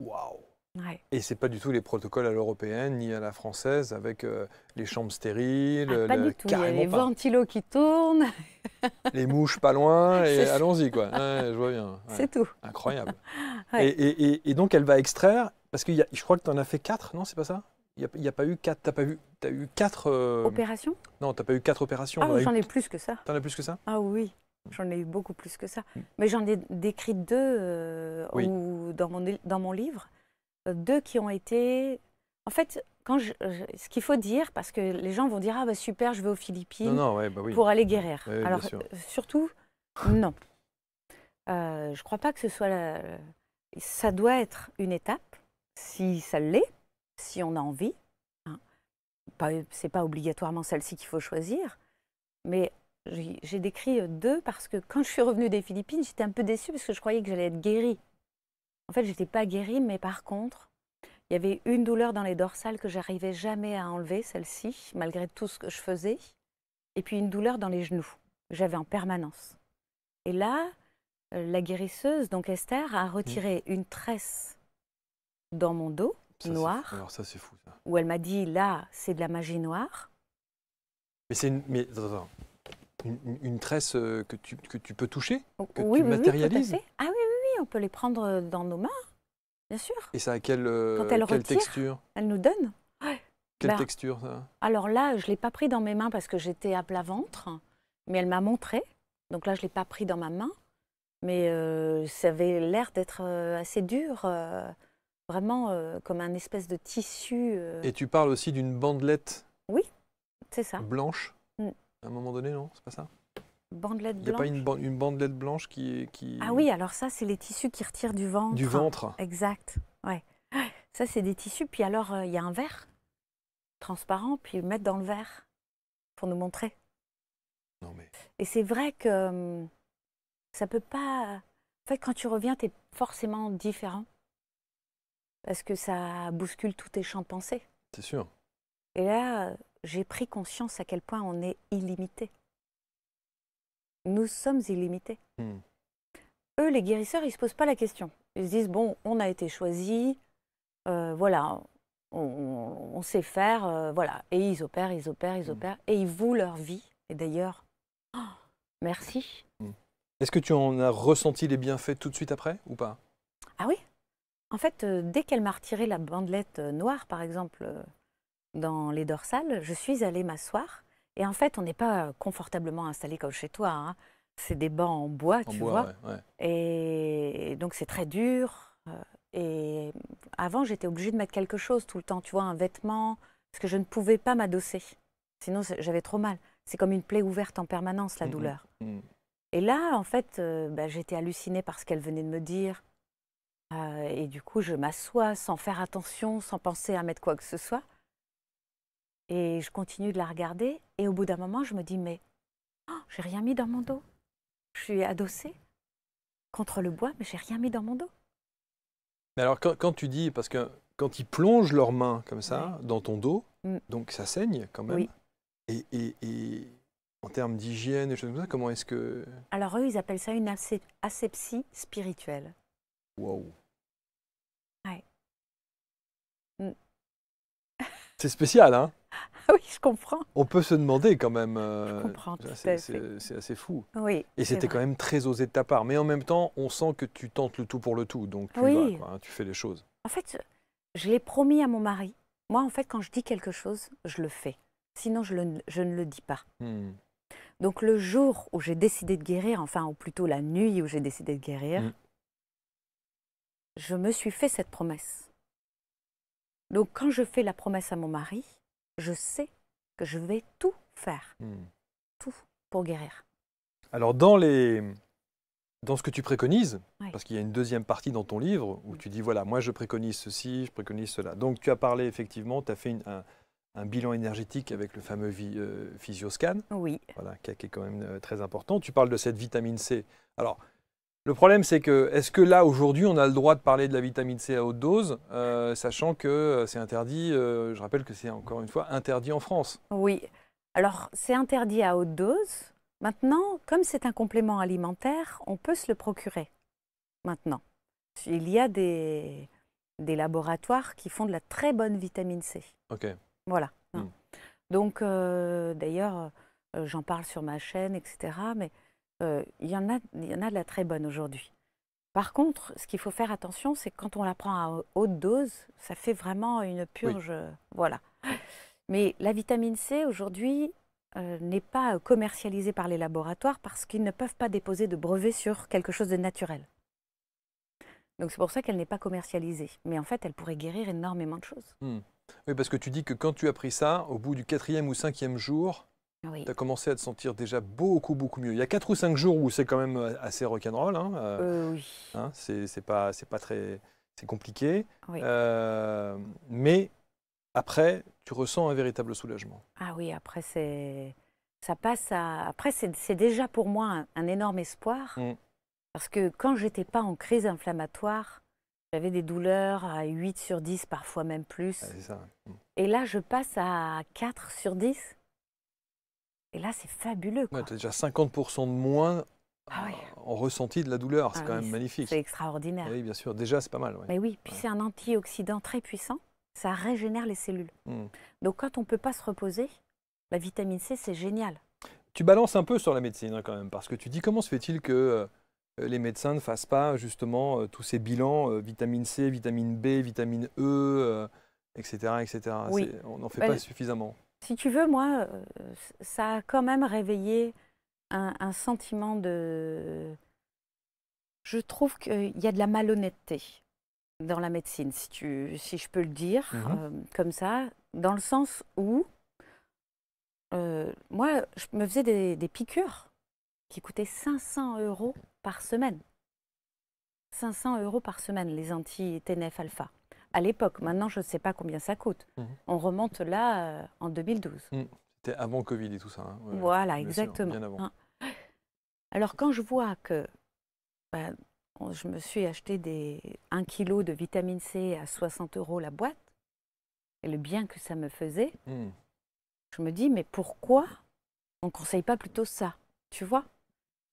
Waouh Ouais. Et c'est pas du tout les protocoles à l'européenne ni à la française avec euh, les chambres stériles. Ah, pas du tout. Il y les ventilos qui tournent. les mouches pas loin et allons-y quoi. je vois bien. C'est tout. Incroyable. Et, donc elle va extraire parce que je crois que tu en as fait quatre, non C'est pas ça Il n'y a, pas eu quatre. T'as pas eu. As eu quatre euh, opérations Non, t'as pas eu quatre opérations. Ah, j'en ai plus que ça. T'en as plus que ça Ah oui. Mm. J'en ai eu beaucoup plus que ça. Mm. Mais j'en ai décrit deux euh, dans, mon, dans mon livre. Euh, deux qui ont été. En fait, quand je, ce qu'il faut dire, parce que les gens vont dire Ah, bah super, je vais aux Philippines bah pour aller mm. guérir. Alors, euh, surtout, non. Euh, je ne crois pas que ce soit. Ça doit être une étape, si ça l'est, si on a envie. Hein. Ce n'est pas obligatoirement celle-ci qu'il faut choisir. Mais j'ai décrit euh, deux parce que quand je suis revenue des Philippines, j'étais un peu déçue parce que je croyais que j'allais être guérie. En fait, je n'étais pas guérie, mais par contre, il y avait une douleur dans les dorsales que j'arrivais jamais à enlever, celle-ci, malgré tout ce que je faisais, et puis une douleur dans les genoux que j'avais en permanence. Et là, euh, la guérisseuse, donc Esther, a mmh. retiré une tresse dans mon dos, noire. Alors ça, c'est fou. Ça. Où elle m'a dit, là, c'est de la magie noire. Mais c'est une... Mais attends. Une, tresse euh, que tu, peux toucher oh, Que tu matérialises ah oui, oui, oui, on peut les prendre euh, dans nos mains, bien sûr. Et ça a quelle, euh, quelle texture Elle nous donne. Quelle bah, texture Alors là, je ne l'ai pas pris dans mes mains parce que j'étais à plat ventre, mais elle m'a montré. Donc là, je ne l'ai pas pris dans ma main, mais ça avait l'air d'être assez dur. vraiment comme un espèce de tissu. Et tu parles aussi d'une bandelette. Oui, c'est ça. Blanche à un moment donné, non C'est pas ça Bandelette blanche. Il n'y a pas une, bandelette blanche qui, qui. Ah oui, alors ça, c'est les tissus qui retirent du ventre. Du ventre. Exact. Ouais. Ça, c'est des tissus. Puis alors, euh, il y a un verre transparent, puis ils mettent dans le verre pour nous montrer. Non mais. Et c'est vrai que hum, ça peut pas. En fait, quand tu reviens, tu es forcément différent. Parce que ça bouscule tous tes champs de pensée. C'est sûr. Et là, j'ai pris conscience à quel point on est illimité. Nous sommes illimités. Hmm. Eux, les guérisseurs, ils ne se posent pas la question. Ils se disent, bon, on a été choisi, euh, voilà, on, sait faire, euh, voilà. Et ils opèrent, ils opèrent, ils hmm. opèrent, et ils vouent leur vie. Et d'ailleurs, oh, merci. Hmm. Est-ce que tu en as ressenti les bienfaits tout de suite après ou pas Ah oui. En fait, euh, dès qu'elle m'a retiré la bandelette noire, par exemple, dans les dorsales, je suis allée m'asseoir. Et en fait, on n'est pas confortablement installé comme chez toi. Hein. C'est des bancs en bois, tu vois. Et donc, c'est très dur. Euh, et avant, j'étais obligée de mettre quelque chose tout le temps, tu vois, un vêtement, parce que je ne pouvais pas m'adosser. Sinon, j'avais trop mal. C'est comme une plaie ouverte en permanence, la mmh, mmh, douleur. Mmh. Et là, en fait, euh, bah, j'étais hallucinée par ce qu'elle venait de me dire. Euh, et du coup, je m'assois sans faire attention, sans penser à mettre quoi que ce soit. Et je continue de la regarder. Et au bout d'un moment, je me dis, mais oh, j'ai rien mis dans mon dos. Je suis adossée contre le bois, mais j'ai rien mis dans mon dos. Mais alors, quand, tu dis, parce que quand ils plongent leurs mains comme ça dans ton dos, mm. donc ça saigne quand même. Et, et, et, en termes d'hygiène et choses comme ça, comment est-ce que. Alors, eux, ils appellent ça une asepsie spirituelle. Wow. Ouais. C'est spécial, hein Ah oui, je comprends. On peut se demander quand même. Euh, je comprends. C'est assez fou. Oui. Et c'était quand même très osé de ta part. Mais en même temps, on sent que tu tentes le tout pour le tout. Donc tu hein, tu fais les choses. En fait, je l'ai promis à mon mari. Moi, en fait, quand je dis quelque chose, je le fais. Sinon, je, ne le dis pas. Hmm. Donc le jour où j'ai décidé de guérir, enfin, ou plutôt la nuit où j'ai décidé de guérir, hmm. je me suis fait cette promesse. Donc quand je fais la promesse à mon mari, je sais que je vais tout faire, hmm. tout pour guérir. Alors dans les dans ce que tu préconises, parce qu'il y a une deuxième partie dans ton livre où mm. tu dis voilà, moi je préconise ceci, je préconise cela. Donc tu as parlé effectivement, tu as fait un, bilan énergétique avec le fameux euh, Physioscan, oui. voilà, qui, est quand même euh, très important. Tu parles de cette vitamine C. Alors, le problème, c'est que est-ce que là, aujourd'hui, on a le droit de parler de la vitamine C à haute dose, euh, sachant que euh, c'est interdit, euh, je rappelle que c'est encore une fois interdit en France Oui. Alors, c'est interdit à haute dose. Maintenant, comme c'est un complément alimentaire, on peut se le procurer. Maintenant, il y a des, des laboratoires qui font de la très bonne vitamine C. OK. Voilà. Hmm. Donc, d'ailleurs, j'en parle sur ma chaîne, etc. Mais euh, il, y en a, y en a de la très bonne aujourd'hui. Par contre, ce qu'il faut faire attention, c'est quand on la prend à haute dose, ça fait vraiment une purge. Euh, voilà. Mais la vitamine C, aujourd'hui, euh, n'est pas commercialisée par les laboratoires parce qu'ils ne peuvent pas déposer de brevet sur quelque chose de naturel. Donc c'est pour ça qu'elle n'est pas commercialisée. Mais en fait, elle pourrait guérir énormément de choses. Hmm. Oui, parce que tu dis que quand tu as pris ça, au bout du quatrième ou cinquième jour, tu as commencé à te sentir déjà beaucoup, beaucoup mieux. Il y a 4 ou 5 jours où c'est quand même euh, assez rock'n'roll. Hein, euh, euh, oui. Hein, c'est pas, pas très. C'est compliqué. Oui. mais après, tu ressens un véritable soulagement. Ah oui, après, c'est. Ça passe Après, c'est déjà pour moi un, énorme espoir. Mm. Parce que quand j'étais pas en crise inflammatoire, j'avais des douleurs à 8 sur 10, parfois même plus. Ah, c'est ça. Mm. Et là, je passe à 4 sur 10. Et là, c'est fabuleux. tu as déjà 50% de moins ah en ressenti de la douleur. C'est ah quand même magnifique. C'est extraordinaire. Ah oui, bien sûr. Déjà, c'est pas mal. Oui. Mais oui, puis c'est un antioxydant très puissant. Ça régénère les cellules. Hmm. Donc, quand on ne peut pas se reposer, la vitamine C, c'est génial. Tu balances un peu sur la médecine hein, quand même, parce que tu dis comment se fait-il que euh, les médecins ne fassent pas justement euh, tous ces bilans euh, vitamine C, vitamine B, vitamine E, etc. etc. On n'en fait bah, pas suffisamment. Si tu veux, moi, euh, ça a quand même réveillé un, sentiment de... Je trouve qu'il y a de la malhonnêteté dans la médecine, si, je peux le dire mmh euh, comme ça, dans le sens où euh, moi, je me faisais des, des, piqûres qui coûtaient 500 euros par semaine. 500 euros par semaine, les anti-TNF alpha à l'époque. Maintenant, je ne sais pas combien ça coûte. Mhm. On remonte là euh, en 2012. Mhm. C'était avant Covid et tout ça. Hein. voilà, exactement. Hein. Alors quand je vois que ben, je me suis acheté des 1 kg de vitamine C à 60 euros la boîte, et le bien que ça me faisait, mhm. je me dis, mais pourquoi on ne conseille pas plutôt ça Tu vois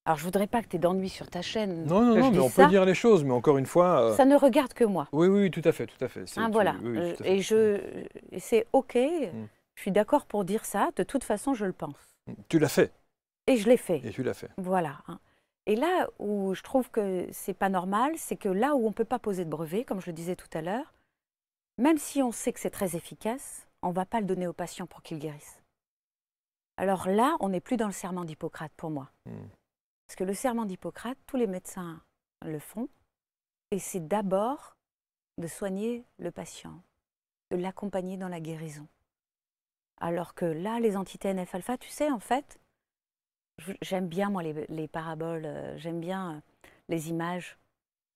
alors, je voudrais pas que tu aies d'ennui sur ta chaîne. Non, non, non, mais on peut dire les choses, mais encore une fois. Euh, ça ne regarde que moi. Oui, oui, tout à fait, tout à fait. Ah, voilà. Euh, et je, c'est OK, mm. je suis d'accord pour dire ça, de toute façon, je le pense. Mm. Tu l'as fait. Et je l'ai fait. Et tu l'as fait. Voilà. Hein. Et là où je trouve que c'est pas normal, c'est que là où on ne peut pas poser de brevet, comme je le disais tout à l'heure, même si on sait que c'est très efficace, on ne va pas le donner aux patients pour qu'ils guérissent. Alors là, on n'est plus dans le serment d'Hippocrate pour moi. Mm. Parce que le serment d'Hippocrate, tous les médecins le font, et c'est d'abord de soigner le patient, de l'accompagner dans la guérison. Alors que là, les entités nf alpha, tu sais, en fait, j'aime bien moi les, paraboles, euh, j'aime bien euh, les images.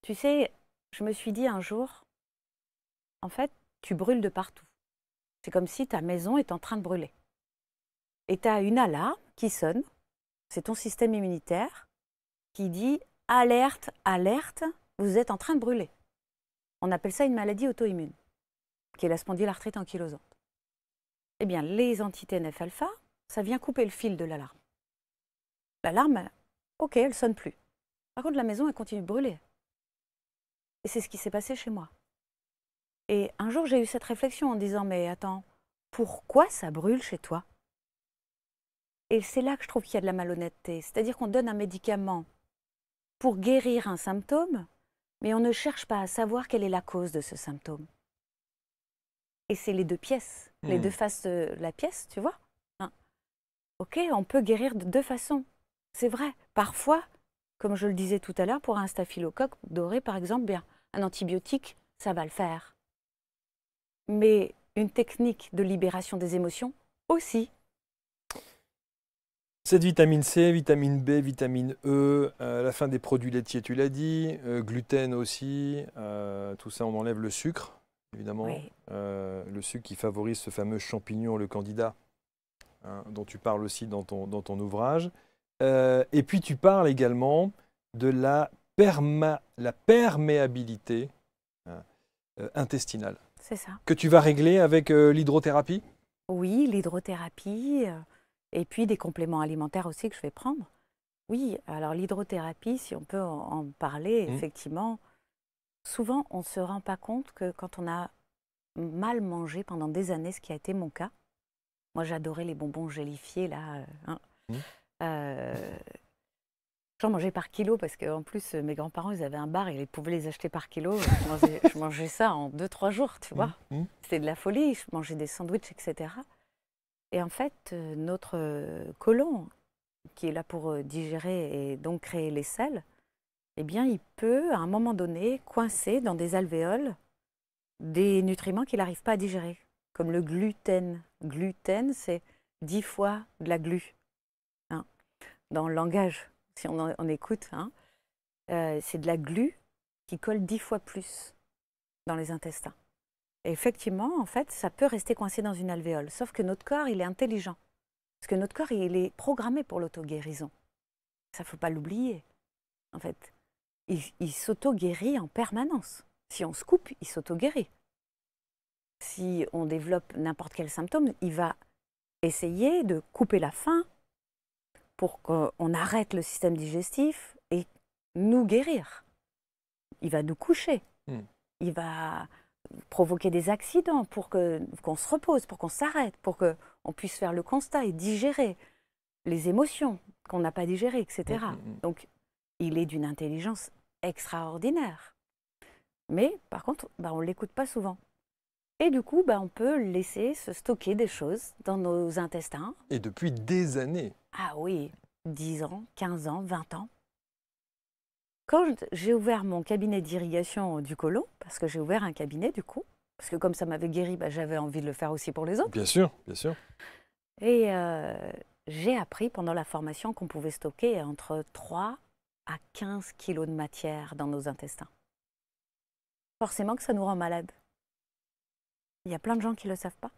Tu sais, je me suis dit un jour, en fait, tu brûles de partout. C'est comme si ta maison est en train de brûler. Et tu as une alarme qui sonne c'est ton système immunitaire qui dit alerte, alerte, vous êtes en train de brûler. On appelle ça une maladie auto-immune, qui est la spondylarthrite ankylosante. Eh bien, les entités nf alpha, ça vient couper le fil de l'alarme. L'alarme, ok, elle sonne plus. Par contre, la maison, elle continue de brûler. Et c'est ce qui s'est passé chez moi. Et un jour, j'ai eu cette réflexion en disant, mais attends, pourquoi ça brûle chez toi et c'est là que je trouve qu'il y a de la malhonnêteté. C'est-à-dire qu'on donne un médicament pour guérir un symptôme, mais on ne cherche pas à savoir quelle est la cause de ce symptôme. Et c'est les deux pièces, les hmm. deux faces de la pièce, tu vois. Hein. ok, on peut guérir de deux façons. C'est vrai. Parfois, comme je le disais tout à l'heure, pour un staphylocoque doré, par exemple, un antibiotique, ça va le faire. Mais une technique de libération des émotions aussi. Cette vitamine C, vitamine B, vitamine E, euh, la fin des produits laitiers, tu l'as dit, euh, gluten aussi, euh, tout ça, on enlève le sucre, évidemment. le sucre qui favorise ce fameux champignon, le candidat, hein, dont tu parles aussi dans ton, dans ton ouvrage. et puis tu parles également de la, la perméabilité hein, intestinale. C'est ça. Que tu vas régler avec l'hydrothérapie Oui, l'hydrothérapie. Et puis des compléments alimentaires aussi que je vais prendre. Oui, alors l'hydrothérapie, si on peut en, parler, mmh. effectivement, souvent on ne se rend pas compte que quand on a mal mangé pendant des années, ce qui a été mon cas, moi j'adorais les bonbons gélifiés là. Hein. Mmh. Euh, j'en mangeais par kilo parce qu'en plus, mes grands-parents, ils avaient un bar et ils pouvaient les acheter par kilo. Je mangeais, ça en 2-3 jours, tu vois. Mmh. C'était de la folie. Je mangeais des sandwichs, etc. Et en fait, euh, notre euh, colon, qui est là pour euh, digérer et donc créer les sels, eh bien, il peut, à un moment donné, coincer dans des alvéoles des nutriments qu'il n'arrive pas à digérer, comme le gluten. Gluten, c'est dix fois de la glu. Hein. Dans le langage, si on, écoute, hein, c'est de la glu qui colle dix fois plus dans les intestins effectivement, en fait, ça peut rester coincé dans une alvéole. Sauf que notre corps, il est intelligent. Parce que notre corps, il est programmé pour l'auto-guérison. Ça, faut pas l'oublier. En fait, il, il s'auto-guérit en permanence. Si on se coupe, il s'auto-guérit. Si on développe n'importe quel symptôme, il va essayer de couper la faim pour qu'on arrête le système digestif et nous guérir. Il va nous coucher. Hmm. Il va provoquer des accidents, pour qu'on se repose, pour qu'on s'arrête, pour qu'on puisse faire le constat et digérer les émotions qu'on n'a pas digérées, etc. Mm, mm, mm. Donc, il est d'une intelligence extraordinaire. Mais par contre, bah, on ne l'écoute pas souvent. Et du coup, bah, on peut laisser se stocker des choses dans nos intestins. Et depuis des années. Ah oui, 10 ans, 15 ans, 20 ans. Quand j'ai ouvert mon cabinet d'irrigation du colo, parce que j'ai ouvert un cabinet du coup, parce que comme ça m'avait guéri, bah, j'avais envie de le faire aussi pour les autres. Bien sûr, bien sûr. Et euh, j'ai appris pendant la formation qu'on pouvait stocker entre 3 à 15 kilos de matière dans nos intestins. Forcément que ça nous rend malades. Il y a plein de gens qui ne le savent pas.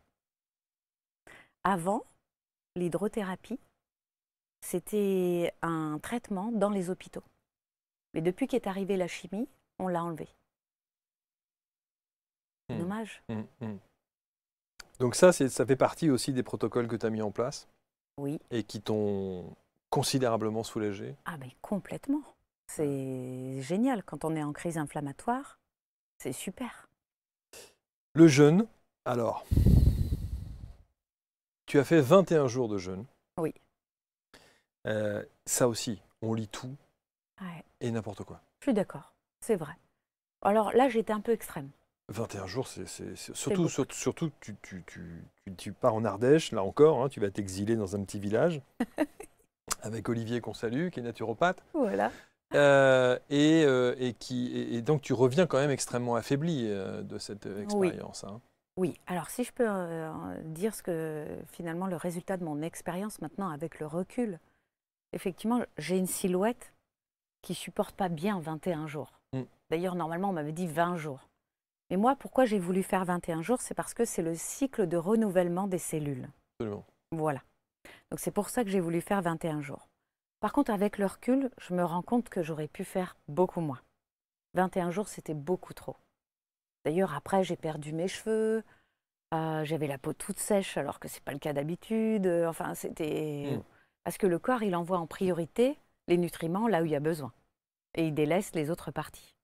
Avant, l'hydrothérapie, c'était un traitement dans les hôpitaux. Mais depuis qu'est arrivée la chimie, on l'a enlevé. Hmm. Dommage. Hmm, hmm. Donc ça, ça fait partie aussi des protocoles que tu as mis en place Oui. Et qui t'ont considérablement soulagé Ah mais complètement. C'est génial. Quand on est en crise inflammatoire, c'est super. Le jeûne, alors, tu as fait 21 jours de jeûne. Oui. Euh, ça aussi, on lit tout, et n'importe quoi. Je suis d'accord, c'est vrai. Alors là, j'étais un peu extrême. 21 jours, c'est surtout, surtout, tu, tu, tu, tu, pars en Ardèche, là encore, hein, tu vas t'exiler dans un petit village avec Olivier qu'on salue, qui est naturopathe. Voilà. Euh, et, euh, et, qui, et, donc tu reviens quand même extrêmement affaibli euh, de cette expérience. Hein. oui. alors si je peux dire ce que finalement le résultat de mon expérience maintenant avec le recul, effectivement j'ai une silhouette qui supporte pas bien 21 jours. Mm. D'ailleurs, normalement, on m'avait dit 20 jours. Mais moi, pourquoi j'ai voulu faire 21 jours C'est parce que c'est le cycle de renouvellement des cellules. Absolument. Voilà. Donc c'est pour ça que j'ai voulu faire 21 jours. Par contre, avec le recul, je me rends compte que j'aurais pu faire beaucoup moins. 21 jours, c'était beaucoup trop. D'ailleurs, après, j'ai perdu mes cheveux, euh, j'avais la peau toute sèche alors que ce n'est pas le cas d'habitude. Enfin, c'était... Mm. Parce que le corps, il envoie en priorité nutriments là où il y a besoin. Et il délaisse les autres parties.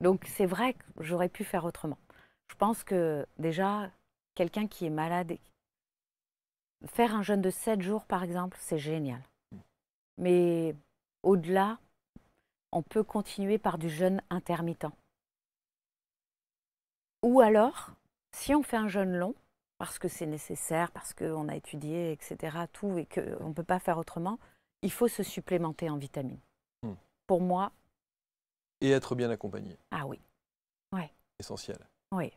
Donc c'est vrai que j'aurais pu faire autrement. Je pense que déjà, quelqu'un qui est malade, faire un jeûne de 7 jours par exemple, c'est génial. Mais au-delà, on peut continuer par du jeûne intermittent. Ou alors, si on fait un jeûne long, parce que c'est nécessaire, parce qu'on a étudié, etc., tout, et qu'on ne peut pas faire autrement, il faut se supplémenter en vitamines. Hmm. Pour moi. Et être bien accompagné. Ah oui. Ouais. Essentiel. Oui.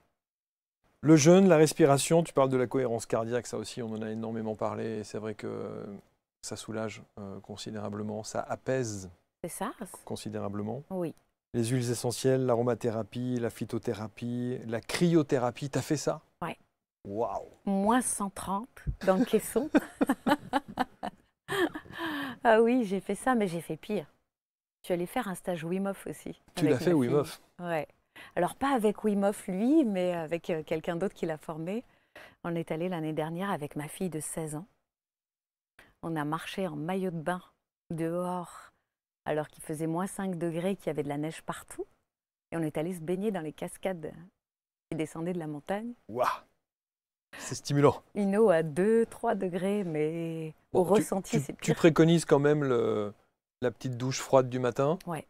Le jeûne, la respiration, tu parles de la cohérence cardiaque, ça aussi, on en a énormément parlé. C'est vrai que ça soulage euh, considérablement, ça apaise. C'est ça Considérablement. Oui. Les huiles essentielles, l'aromathérapie, la phytothérapie, la cryothérapie, tu as fait ça Ouais. Waouh Moins 130 dans le caisson. ah oui, j'ai fait ça, mais j'ai fait pire. Je suis allée faire un stage Wim aussi. Tu l'as fait Wim Hof Ouais. Alors pas avec Wim lui, mais avec euh, quelqu'un d'autre qui l'a formé. On est allé l'année dernière avec ma fille de 16 ans. On a marché en maillot de bain dehors alors qu'il faisait moins 5 degrés, qu'il y avait de la neige partout. Et on est allé se baigner dans les cascades et descendaient de la montagne. Waouh c'est stimulant. eau à 2-3 degrés, mais au ressenti, c'est Tu préconises quand même le, la petite douche froide du matin Ouais.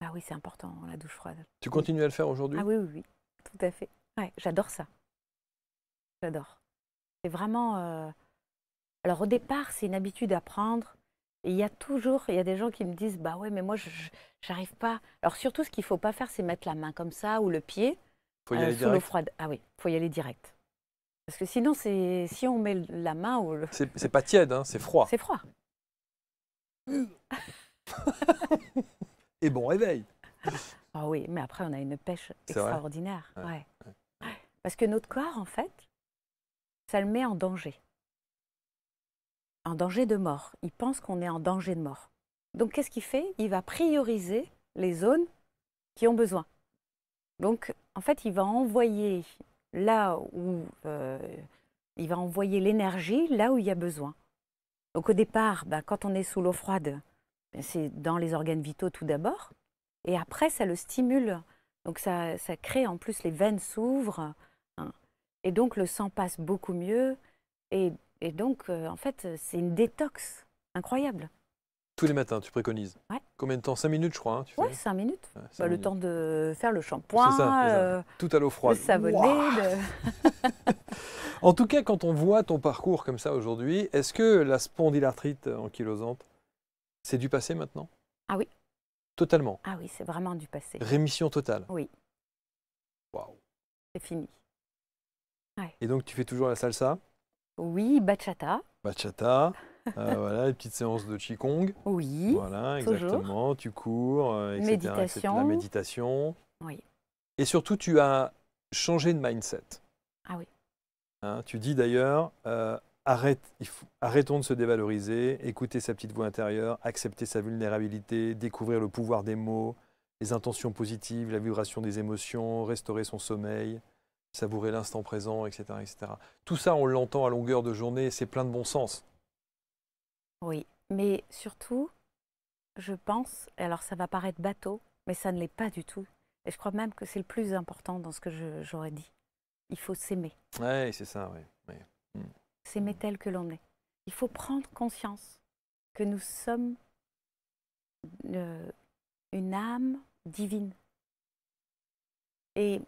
Ah oui, c'est important, la douche froide. Tu continues à le faire aujourd'hui Ah oui, oui, oui, tout à fait. Ouais, j'adore ça. J'adore. C'est vraiment. Euh, alors au départ, c'est une habitude à prendre. Et il y a toujours, il y a des gens qui me disent, bah ouais, mais moi, je n'arrive pas. Alors surtout, ce qu'il faut pas faire, c'est mettre la main comme ça ou le pied faut euh, sous l'eau froide. Ah oui, faut y aller direct. Parce que sinon, si on met la main ou C'est pas tiède, hein, c'est froid. C'est froid. Et bon réveil. Ah oui, mais après, on a une pêche extraordinaire. Parce que notre corps, en fait, ça le met en danger. En danger de mort. Il pense qu'on est en danger de mort. Donc, qu'est-ce qu'il fait Il va prioriser les zones qui ont besoin. Donc, en fait, il va envoyer là où euh, il va envoyer l'énergie, là où il y a besoin. Donc au départ, bah, quand on est sous l'eau froide, ben, c'est dans les organes vitaux tout d'abord, et après ça le stimule. Donc ça, crée en plus les veines s'ouvrent, hein. et donc le sang passe beaucoup mieux, et, donc euh, en fait c'est une détox incroyable. Tous les matins, tu préconises ouais. Combien de temps 5 minutes, je crois. Hein, oui, 5 minutes. Bah, le temps de faire le shampoing, euh, tout à l'eau froide. De savonner. en tout cas, quand on voit ton parcours comme ça aujourd'hui, est-ce que la spondylarthrite euh, ankylosante, c'est du passé maintenant Ah oui. Totalement Ah oui, c'est vraiment du passé. Rémission totale Oui. Waouh. C'est fini. Et donc, tu fais toujours la salsa Oui, bachata. Bachata. Euh, voilà, une petite séance de Qigong. Oui. Voilà, exactement. Tu cours, euh, etc., méditation. la méditation. Oui. Et surtout, tu as changé de mindset. Ah oui. Hein, tu dis d'ailleurs, euh, arrêtons de se dévaloriser, écouter sa petite voix intérieure, accepter sa vulnérabilité, découvrir le pouvoir des mots, les intentions positives, la vibration des émotions, restaurer son sommeil savourer l'instant présent, etc., etc. Tout ça, on l'entend à longueur de journée, c'est plein de bon sens. Oui, mais surtout, je pense, alors ça va paraître bateau, mais ça ne l'est pas du tout. Et je crois même que c'est le plus important dans ce que j'aurais dit. Il faut s'aimer. Oui, c'est ça, oui. Hmm. S'aimer hmm. tel que l'on est. Il faut prendre conscience que nous sommes euh, une âme divine. Et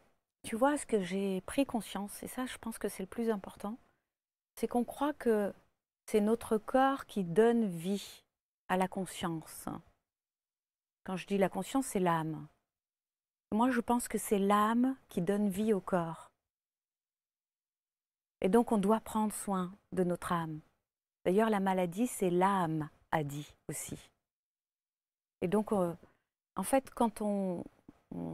tu vois, ce que j'ai pris conscience, et ça je pense que c'est le plus important, c'est qu'on croit que c'est notre corps qui donne vie à la conscience. Quand je dis la conscience, c'est l'âme. Moi, je pense que c'est l'âme qui donne vie au corps. Et donc, on doit prendre soin de notre âme. D'ailleurs, la maladie, c'est l'âme a dit aussi. Et donc, euh, en fait, quand on,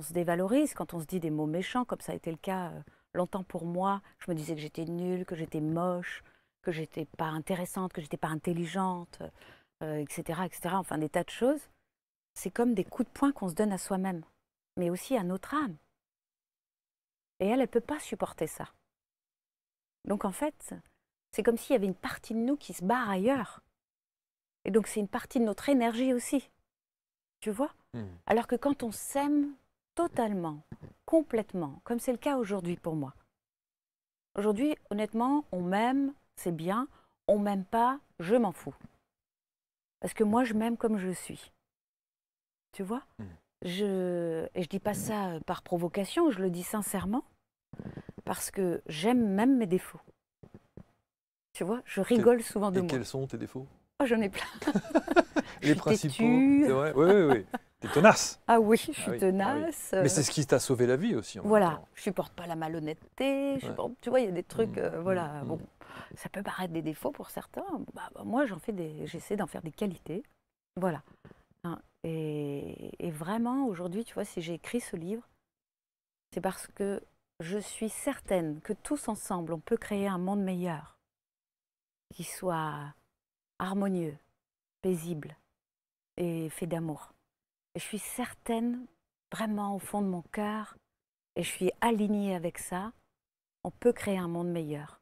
se dévalorise, quand on se dit des mots méchants, comme ça a été le cas euh, longtemps pour moi, je me disais que j'étais nulle, que j'étais moche, que j'étais pas intéressante, que j'étais pas intelligente, etc., euh, etc. Enfin, des tas de choses. C'est comme des coups de poing qu'on se donne à soi-même, mais aussi à notre âme. Et elle, elle peut pas supporter ça. Donc en fait, c'est comme s'il y avait une partie de nous qui se barre ailleurs. Et donc c'est une partie de notre énergie aussi. Tu vois mmh. Alors que quand on s'aime totalement, complètement, comme c'est le cas aujourd'hui pour moi. Aujourd'hui, honnêtement, on m'aime, c'est bien. On m'aime pas, je m'en fous. Parce que moi, je m'aime comme je suis. Tu vois mmh. Je et je dis pas ça euh, par provocation, je le dis sincèrement parce que j'aime même mes défauts. Tu vois, je rigole souvent de et moi. Quels sont tes défauts oh, J'en ai plein. Les c'est principaux. Oui, oui, oui. T'es tenace. Ah oui, je ah suis ah tenace. Mais c'est ce qui t'a sauvé la vie aussi. voilà, je supporte pas la malhonnêteté. tu vois, il y a des trucs, mmh. euh, voilà, mmh. bon ça peut paraître des défauts pour certains. Bah, bah, moi, j'en fais j'essaie d'en faire des qualités. Voilà. Hein, et, vraiment, aujourd'hui, tu vois, si j'ai écrit ce livre, c'est parce que je suis certaine que tous ensemble, on peut créer un monde meilleur, qui soit harmonieux, paisible et fait d'amour. Et je suis certaine, vraiment au fond de mon cœur, et je suis alignée avec ça, on peut créer un monde meilleur.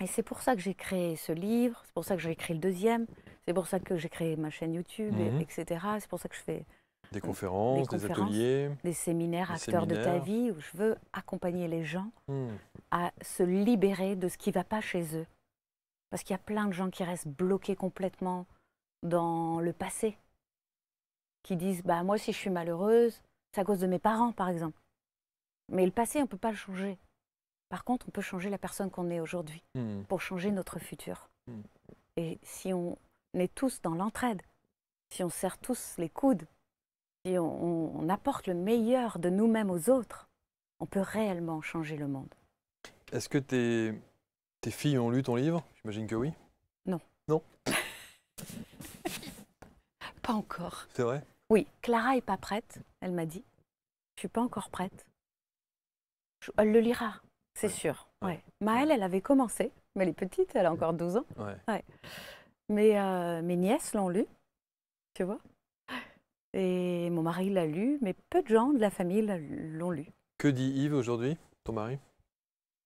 Et c'est pour ça que j'ai créé ce livre, c'est pour ça que j'ai écrit le deuxième, c'est pour ça que j'ai créé ma chaîne YouTube, etc. Mhm. C'est pour ça que je fais euh, des conférences, des, ateliers, des séminaires, à acteurs de ta vie, où je veux accompagner les gens hmm. à se libérer de ce qui ne va pas chez eux. Parce qu'il y a plein de gens qui restent bloqués complètement dans le passé, qui disent bah moi si je suis malheureuse, c'est à cause de mes parents par exemple. Mais le passé, on ne peut pas le changer. Par contre, on peut changer la personne qu'on est aujourd'hui hmm. pour changer notre futur. Hmm. Et si on est tous dans l'entraide, si on serre tous les coudes, si on, apporte le meilleur de nous-mêmes aux autres, on peut réellement changer le monde. Est-ce que tes, filles ont lu ton livre J'imagine que oui. Non. Non Pas encore. C'est vrai Oui, Clara est pas prête, elle m'a dit. Je suis pas encore prête. elle le lira. C'est sûr. Ouais. Maëlle, elle avait commencé, mais elle est petite, elle a encore 12 ans. Mais euh, mes nièces l'ont lu, tu vois. Et mon mari l'a lu, mais peu de gens de la famille l'ont lu. Que dit Yves aujourd'hui, ton mari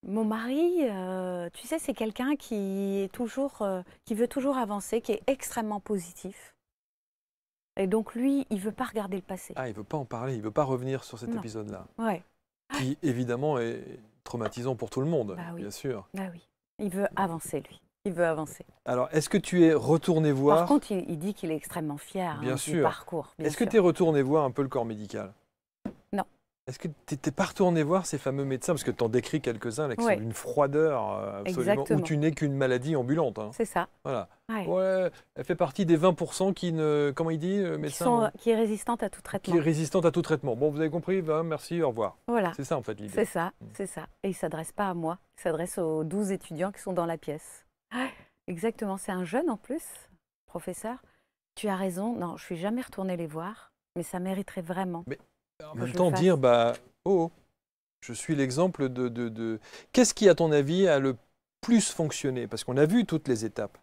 Mon mari, euh, tu sais, c'est quelqu'un qui euh, qui veut toujours avancer, qui est extrêmement positif. Et donc lui, il ne veut pas regarder le passé. Ah, il ne veut pas en parler, il ne veut pas revenir sur cet épisode-là. Ouais. Qui évidemment est traumatisant pour tout le monde, bah bien sûr. Bah oui, il veut avancer, lui. Il veut avancer. Alors, est-ce que tu es retourné voir Par contre, il, dit qu'il est extrêmement fier hein, bien sûr. du parcours. Est-ce que tu es retourné voir un peu le corps médical est-ce que tu n'étais pas retourné voir ces fameux médecins Parce que tu en décris quelques-uns avec qui froideur euh, absolument, où tu n'es qu'une maladie ambulante. Hein. C'est ça. Voilà. elle fait partie des 20% qui ne. Comment il dit, euh, médecin euh, qui, est résistante à tout traitement. Qui est résistante à tout traitement. Bon, vous avez compris, bah, merci, au revoir. Voilà. C'est ça, en fait, l'idée. C'est ça, mm. c'est ça. Et il ne s'adresse pas à moi, il s'adresse aux 12 étudiants qui sont dans la pièce. exactement, c'est un jeune en plus, professeur. Tu as raison, non, je ne suis jamais retourné les voir, mais ça mériterait vraiment en même temps, dire, bah, oh, oh, je suis l'exemple de, de, de... Qu'est-ce qui, à ton avis, a le plus fonctionné Parce qu'on a vu toutes les étapes.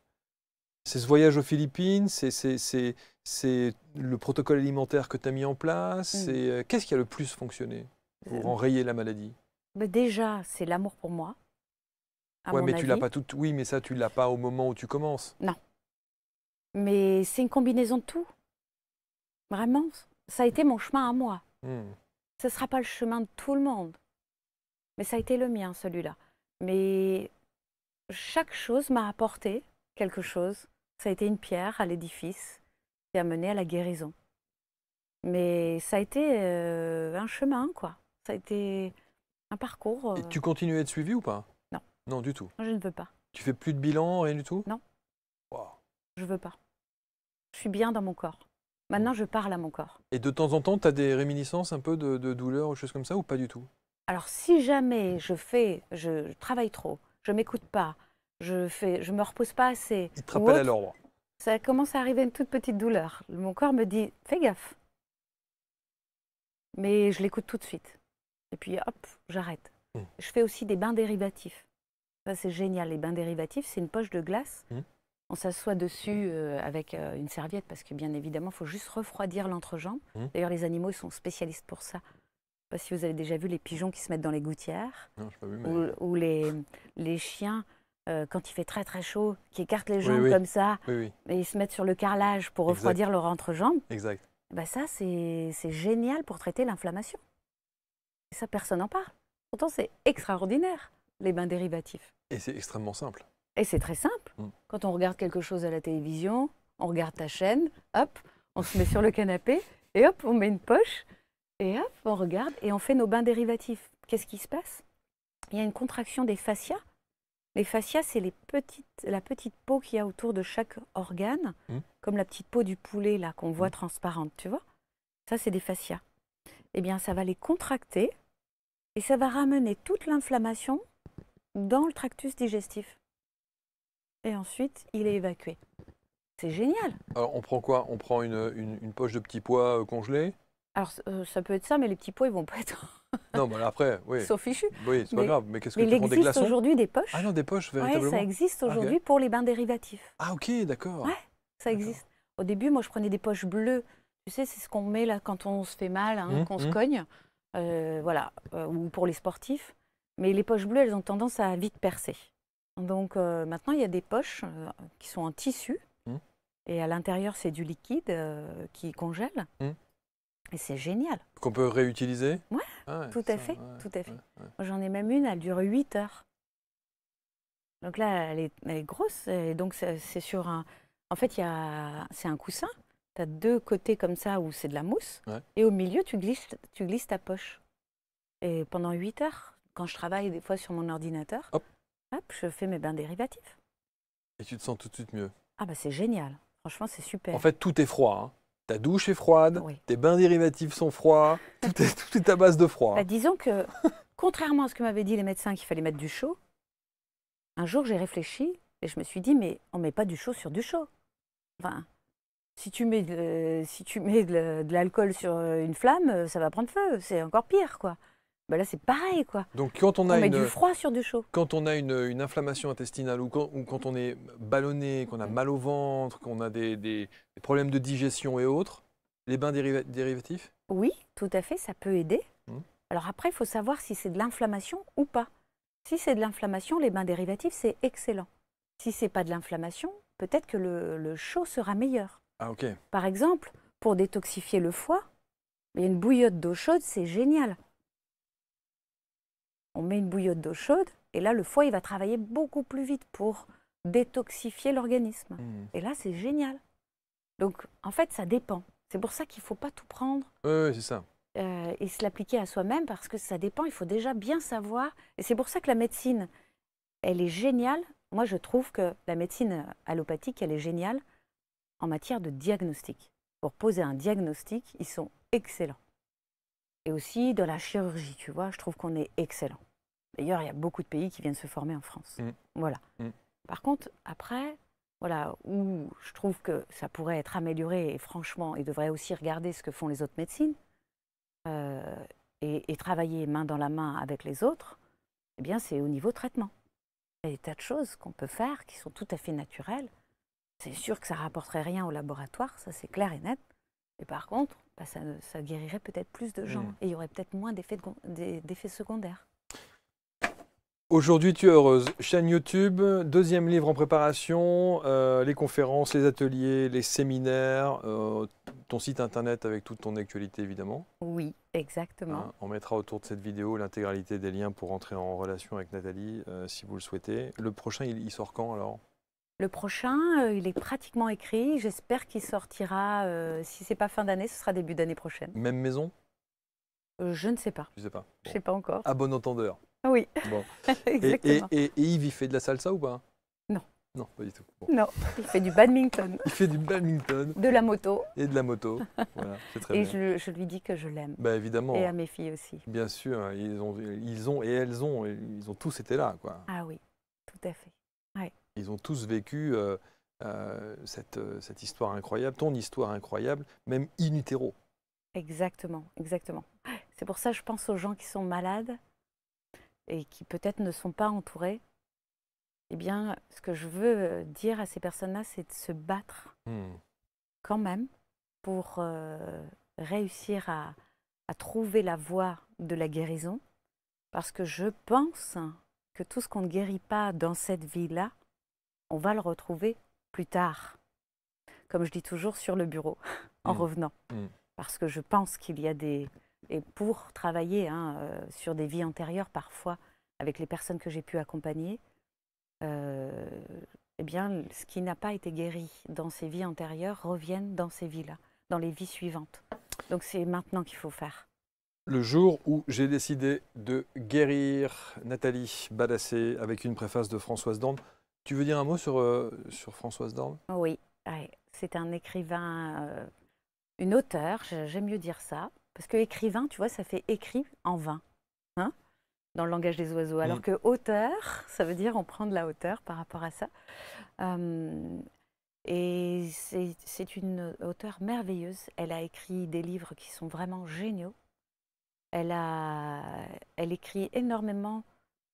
C'est ce voyage aux Philippines, c'est le protocole alimentaire que tu as mis en place. Hmm. C'est euh, Qu'est-ce qui a le plus fonctionné pour euh, enrayer la maladie bah, Déjà, c'est l'amour pour moi. Ouais, mais tu l'as pas tout. Oui, mais ça, tu l'as pas au moment où tu commences. Non. Mais c'est une combinaison de tout. Vraiment, ça a été mon chemin à moi. Hmm. Ce ne sera pas le chemin de tout le monde. Mais ça a été le mien, celui-là. Mais chaque chose m'a apporté quelque chose. Ça a été une pierre à l'édifice qui a mené à la guérison. Mais ça a été euh, un chemin, quoi. Ça a été un parcours. Et euh. tu continues à être suivi ou pas Non. Non, du tout. Je ne veux pas. Tu fais plus de bilan, rien du tout Non. je Je veux pas. Je suis bien dans mon corps. Maintenant, je parle à mon corps. Et de temps en temps, tu as des réminiscences un peu de, douleur ou choses comme ça ou pas du tout Alors, si jamais je fais, je, travaille trop, je m'écoute pas, je fais, je me repose pas assez. Il te rappelle à l'ordre. Ça commence à arriver une toute petite douleur. Mon corps me dit, fais gaffe. Mais je l'écoute tout de suite. Et puis, hop, j'arrête. Hmm. Je fais aussi des bains dérivatifs. Ça, c'est génial. Les bains dérivatifs, c'est une poche de glace hmm. On s'assoit dessus euh, avec euh, une serviette parce que bien évidemment, il faut juste refroidir l'entrejambe. Mmh. D'ailleurs, les animaux sont spécialistes pour ça. Je sais pas si vous avez déjà vu les pigeons qui se mettent dans les gouttières. ou, les, chiens, euh, quand il fait très très chaud, qui écartent les jambes comme ça. et ils se mettent sur le carrelage pour refroidir leur entrejambe. Exact. Bah ça, c'est génial pour traiter l'inflammation. Ça, personne n'en parle. Pourtant, c'est extraordinaire, les bains dérivatifs. Et c'est extrêmement simple. Et c'est très simple. Mm. Quand on regarde quelque chose à la télévision, on regarde ta chaîne, hop, on se met sur le canapé, et hop, on met une poche, et hop, on regarde, et on fait nos bains dérivatifs. Qu'est-ce qui se passe Il y a une contraction des fascias. Les fascias, c'est petites, la petite peau qu'il y a autour de chaque organe, mm. comme la petite peau du poulet là qu'on voit mm. transparente, tu vois Ça, c'est des fascias. Eh bien, ça va les contracter et ça va ramener toute l'inflammation dans le tractus digestif et ensuite il est évacué. C'est génial. Alors on prend quoi On prend une, une, poche de petits pois euh, congelés Alors euh, ça peut être ça, mais les petits pois ils vont pas être. non, mais après, oui. sont fichu. Oui, c'est pas grave. Mais qu'est-ce que tu des glaçons aujourd'hui des poches. Ah non, des poches véritablement. Oui, ça existe ah, aujourd'hui pour les bains dérivatifs. Ah ok, d'accord. Ouais, ça existe. Au début, moi je prenais des poches bleues. Tu sais, c'est ce qu'on met là quand on se fait mal, hein, mmh, qu'on se mmh. cogne, euh, voilà, ou pour les sportifs. Mais les poches bleues, elles ont tendance à vite percer. Donc euh, maintenant, il y a des poches euh, qui sont en tissu. Mmh. Et à l'intérieur, c'est du liquide euh, qui congèle. Mmh. Et c'est génial. Qu'on peut réutiliser ah ouais, tout à fait, tout à fait. J'en ai même une, elle dure 8 heures. Donc là, elle est, grosse. Et donc c'est sur un... En fait, il c'est un coussin. Tu as deux côtés comme ça où c'est de la mousse. Et au milieu, tu glisses, tu glisses ta poche. Et pendant 8 heures, quand je travaille des fois sur mon ordinateur, hop, je fais mes bains dérivatifs. Et tu te sens tout de suite mieux. Ah bah c'est génial. Franchement, c'est super. En fait, tout est froid. Hein. Ta douche est froide, tes bains dérivatifs sont froids, tout est, tout à base de froid. Bah, disons que, contrairement à ce que m'avaient dit les médecins qu'il fallait mettre du chaud, un jour j'ai réfléchi et je me suis dit, mais on ne met pas du chaud sur du chaud. Enfin, si tu mets si tu mets de l'alcool sur euh, une flamme, euh, ça va prendre feu. C'est encore pire, quoi. Bah là c'est pareil quoi. Donc quand on, a met du froid sur du chaud. Quand on a une, inflammation intestinale ou quand, on est ballonné, qu'on a mal au ventre, qu'on a des, problèmes de digestion et autres, les bains dérivatifs Oui, tout à fait, ça peut aider. Mmh. Alors après, il faut savoir si c'est de l'inflammation ou pas. Si c'est de l'inflammation, les bains dérivatifs, c'est excellent. Si c'est pas de l'inflammation, peut-être que le, le, chaud sera meilleur. Ah ok. Par exemple, pour détoxifier le foie, une bouillotte d'eau chaude, c'est génial on met une bouillotte d'eau chaude, et là, le foie, il va travailler beaucoup plus vite pour détoxifier l'organisme. Mmh. Et là, c'est génial. Donc, en fait, ça dépend. C'est pour ça qu'il ne faut pas tout prendre. c'est ça. Euh, et se l'appliquer à soi-même, parce que ça dépend. Il faut déjà bien savoir. Et c'est pour ça que la médecine, elle est géniale. Moi, je trouve que la médecine allopathique, elle est géniale en matière de diagnostic. Pour poser un diagnostic, ils sont excellents. Et aussi dans la chirurgie, tu vois, je trouve qu'on est excellent. D'ailleurs, il y a beaucoup de pays qui viennent se former en France. Mm. Voilà. Mm. Par contre, après, voilà, où je trouve que ça pourrait être amélioré, et franchement, il devrait aussi regarder ce que font les autres médecines, euh, et, travailler main dans la main avec les autres, eh bien, c'est au niveau traitement. Il y a des tas de choses qu'on peut faire qui sont tout à fait naturelles. C'est sûr que ça rapporterait rien au laboratoire, ça c'est clair et net. Et par contre, bah, ça, ça, guérirait peut-être plus de gens, mm. et il y aurait peut-être moins d'effets secondaires. Aujourd'hui, tu es heureuse. Chaîne YouTube, deuxième livre en préparation, euh, les conférences, les ateliers, les séminaires, euh, ton site internet avec toute ton actualité évidemment. Oui, exactement. Hein, on mettra autour de cette vidéo l'intégralité des liens pour entrer en relation avec Nathalie euh, si vous le souhaitez. Le prochain, il, sort quand alors le prochain, il est pratiquement écrit. J'espère qu'il sortira, si ce n'est pas fin d'année, ce sera début d'année prochaine. Même maison euh, je ne sais pas. Je ne sais pas. Je sais pas encore. À bon entendeur. Oui. Bon. Exactement. Et, et, Yves, il fait de la salsa ou pas hein Non. Non, pas du tout. Non, il fait du badminton. il fait du badminton. De la moto. Et de la moto. Voilà, c'est très et bien. Je, je, lui dis que je l'aime. Bah, évidemment. Et à mes filles aussi. Bien sûr, hein, ils ont, ils ont et elles ont, ils ont tous été là. Quoi. Ah oui, tout à fait. Ouais. Ils ont tous vécu euh, euh, cette, cette histoire incroyable, ton histoire incroyable, même in utero. Exactement, exactement. C'est pour ça que je pense aux gens qui sont malades et qui peut-être ne sont pas entourés. Eh bien, ce que je veux euh, dire à ces personnes-là, c'est de se battre hmm. quand même pour euh, réussir à, trouver la voie de la guérison. Parce que je pense que tout ce qu'on ne guérit pas dans cette vie-là, on va le retrouver plus tard. Comme je dis toujours sur le bureau, en hmm. revenant. Hmm. Parce que je pense qu'il y a des, et pour travailler hein, euh, sur des vies antérieures parfois avec les personnes que j'ai pu accompagner, euh, eh bien, ce qui n'a pas été guéri dans ces vies antérieures reviennent dans ces vies-là, dans les vies suivantes. Donc c'est maintenant qu'il faut faire. Le jour où j'ai décidé de guérir Nathalie Badassé avec une préface de Françoise Dorme. Tu veux dire un mot sur, euh, sur Françoise Dorme Oui, c'est un écrivain, une auteure, j'aime mieux dire ça, parce que écrivain, tu vois, ça fait écrit en vain, hein, dans le langage des oiseaux. Alors mm. que auteur, ça veut dire on prend de la hauteur par rapport à ça. et c'est une auteure merveilleuse. Elle a écrit des livres qui sont vraiment géniaux. Elle, a, elle écrit énormément,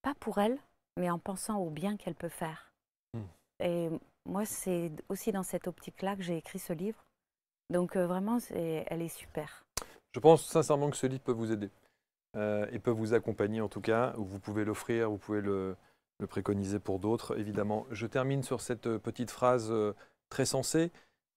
pas pour elle, mais en pensant au bien qu'elle peut faire. Mm. Et moi, c'est aussi dans cette optique-là que j'ai écrit ce livre. Donc euh, vraiment, elle est super. Je pense sincèrement que ce livre peut vous aider euh, et peut vous accompagner en tout cas, vous pouvez l'offrir, vous pouvez le, préconiser pour d'autres, évidemment. Je termine sur cette euh, petite phrase euh, très sensée.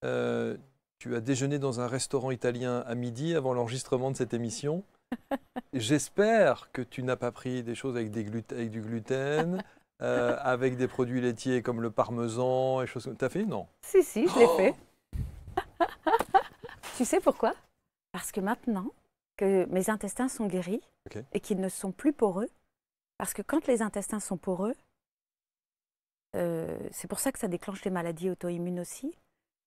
tu as déjeuné dans un restaurant italien à midi avant l'enregistrement de cette émission. J'espère que tu n'as pas pris des choses avec, des avec du gluten, avec des produits laitiers comme le parmesan et choses comme ça. fait Non Si, si, je l'ai oh fait. tu sais pourquoi parce que maintenant que mes intestins sont guéris et qu'ils ne sont plus poreux, parce que quand les intestins sont poreux, euh, c'est pour ça que ça déclenche les maladies auto-immunes aussi,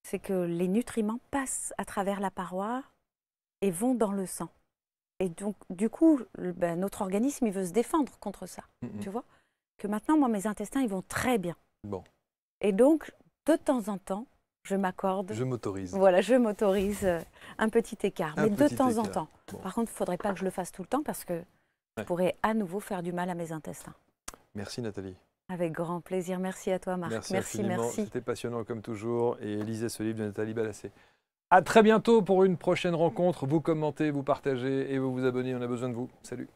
c'est que les nutriments passent à travers la paroi et vont dans le sang. Et donc, du coup, ben, notre organisme, il veut se défendre contre ça. Mm, mm. Tu vois Que maintenant, moi, mes intestins, ils vont très bien. Bon. Et donc, de temps en temps, je m'accorde. Je m'autorise. Voilà, je m'autorise euh, un petit écart, mais de temps en temps. Par contre, il ne faudrait pas que je le fasse tout le temps parce que je pourrais à nouveau faire du mal à mes intestins. Merci Nathalie. Avec grand plaisir. Merci à toi Marc. Merci, merci. C'était passionnant comme toujours et lisez ce livre de Nathalie Balassé. À très bientôt pour une prochaine rencontre. Vous commentez, vous partagez et vous vous abonnez. On a besoin de vous. Salut.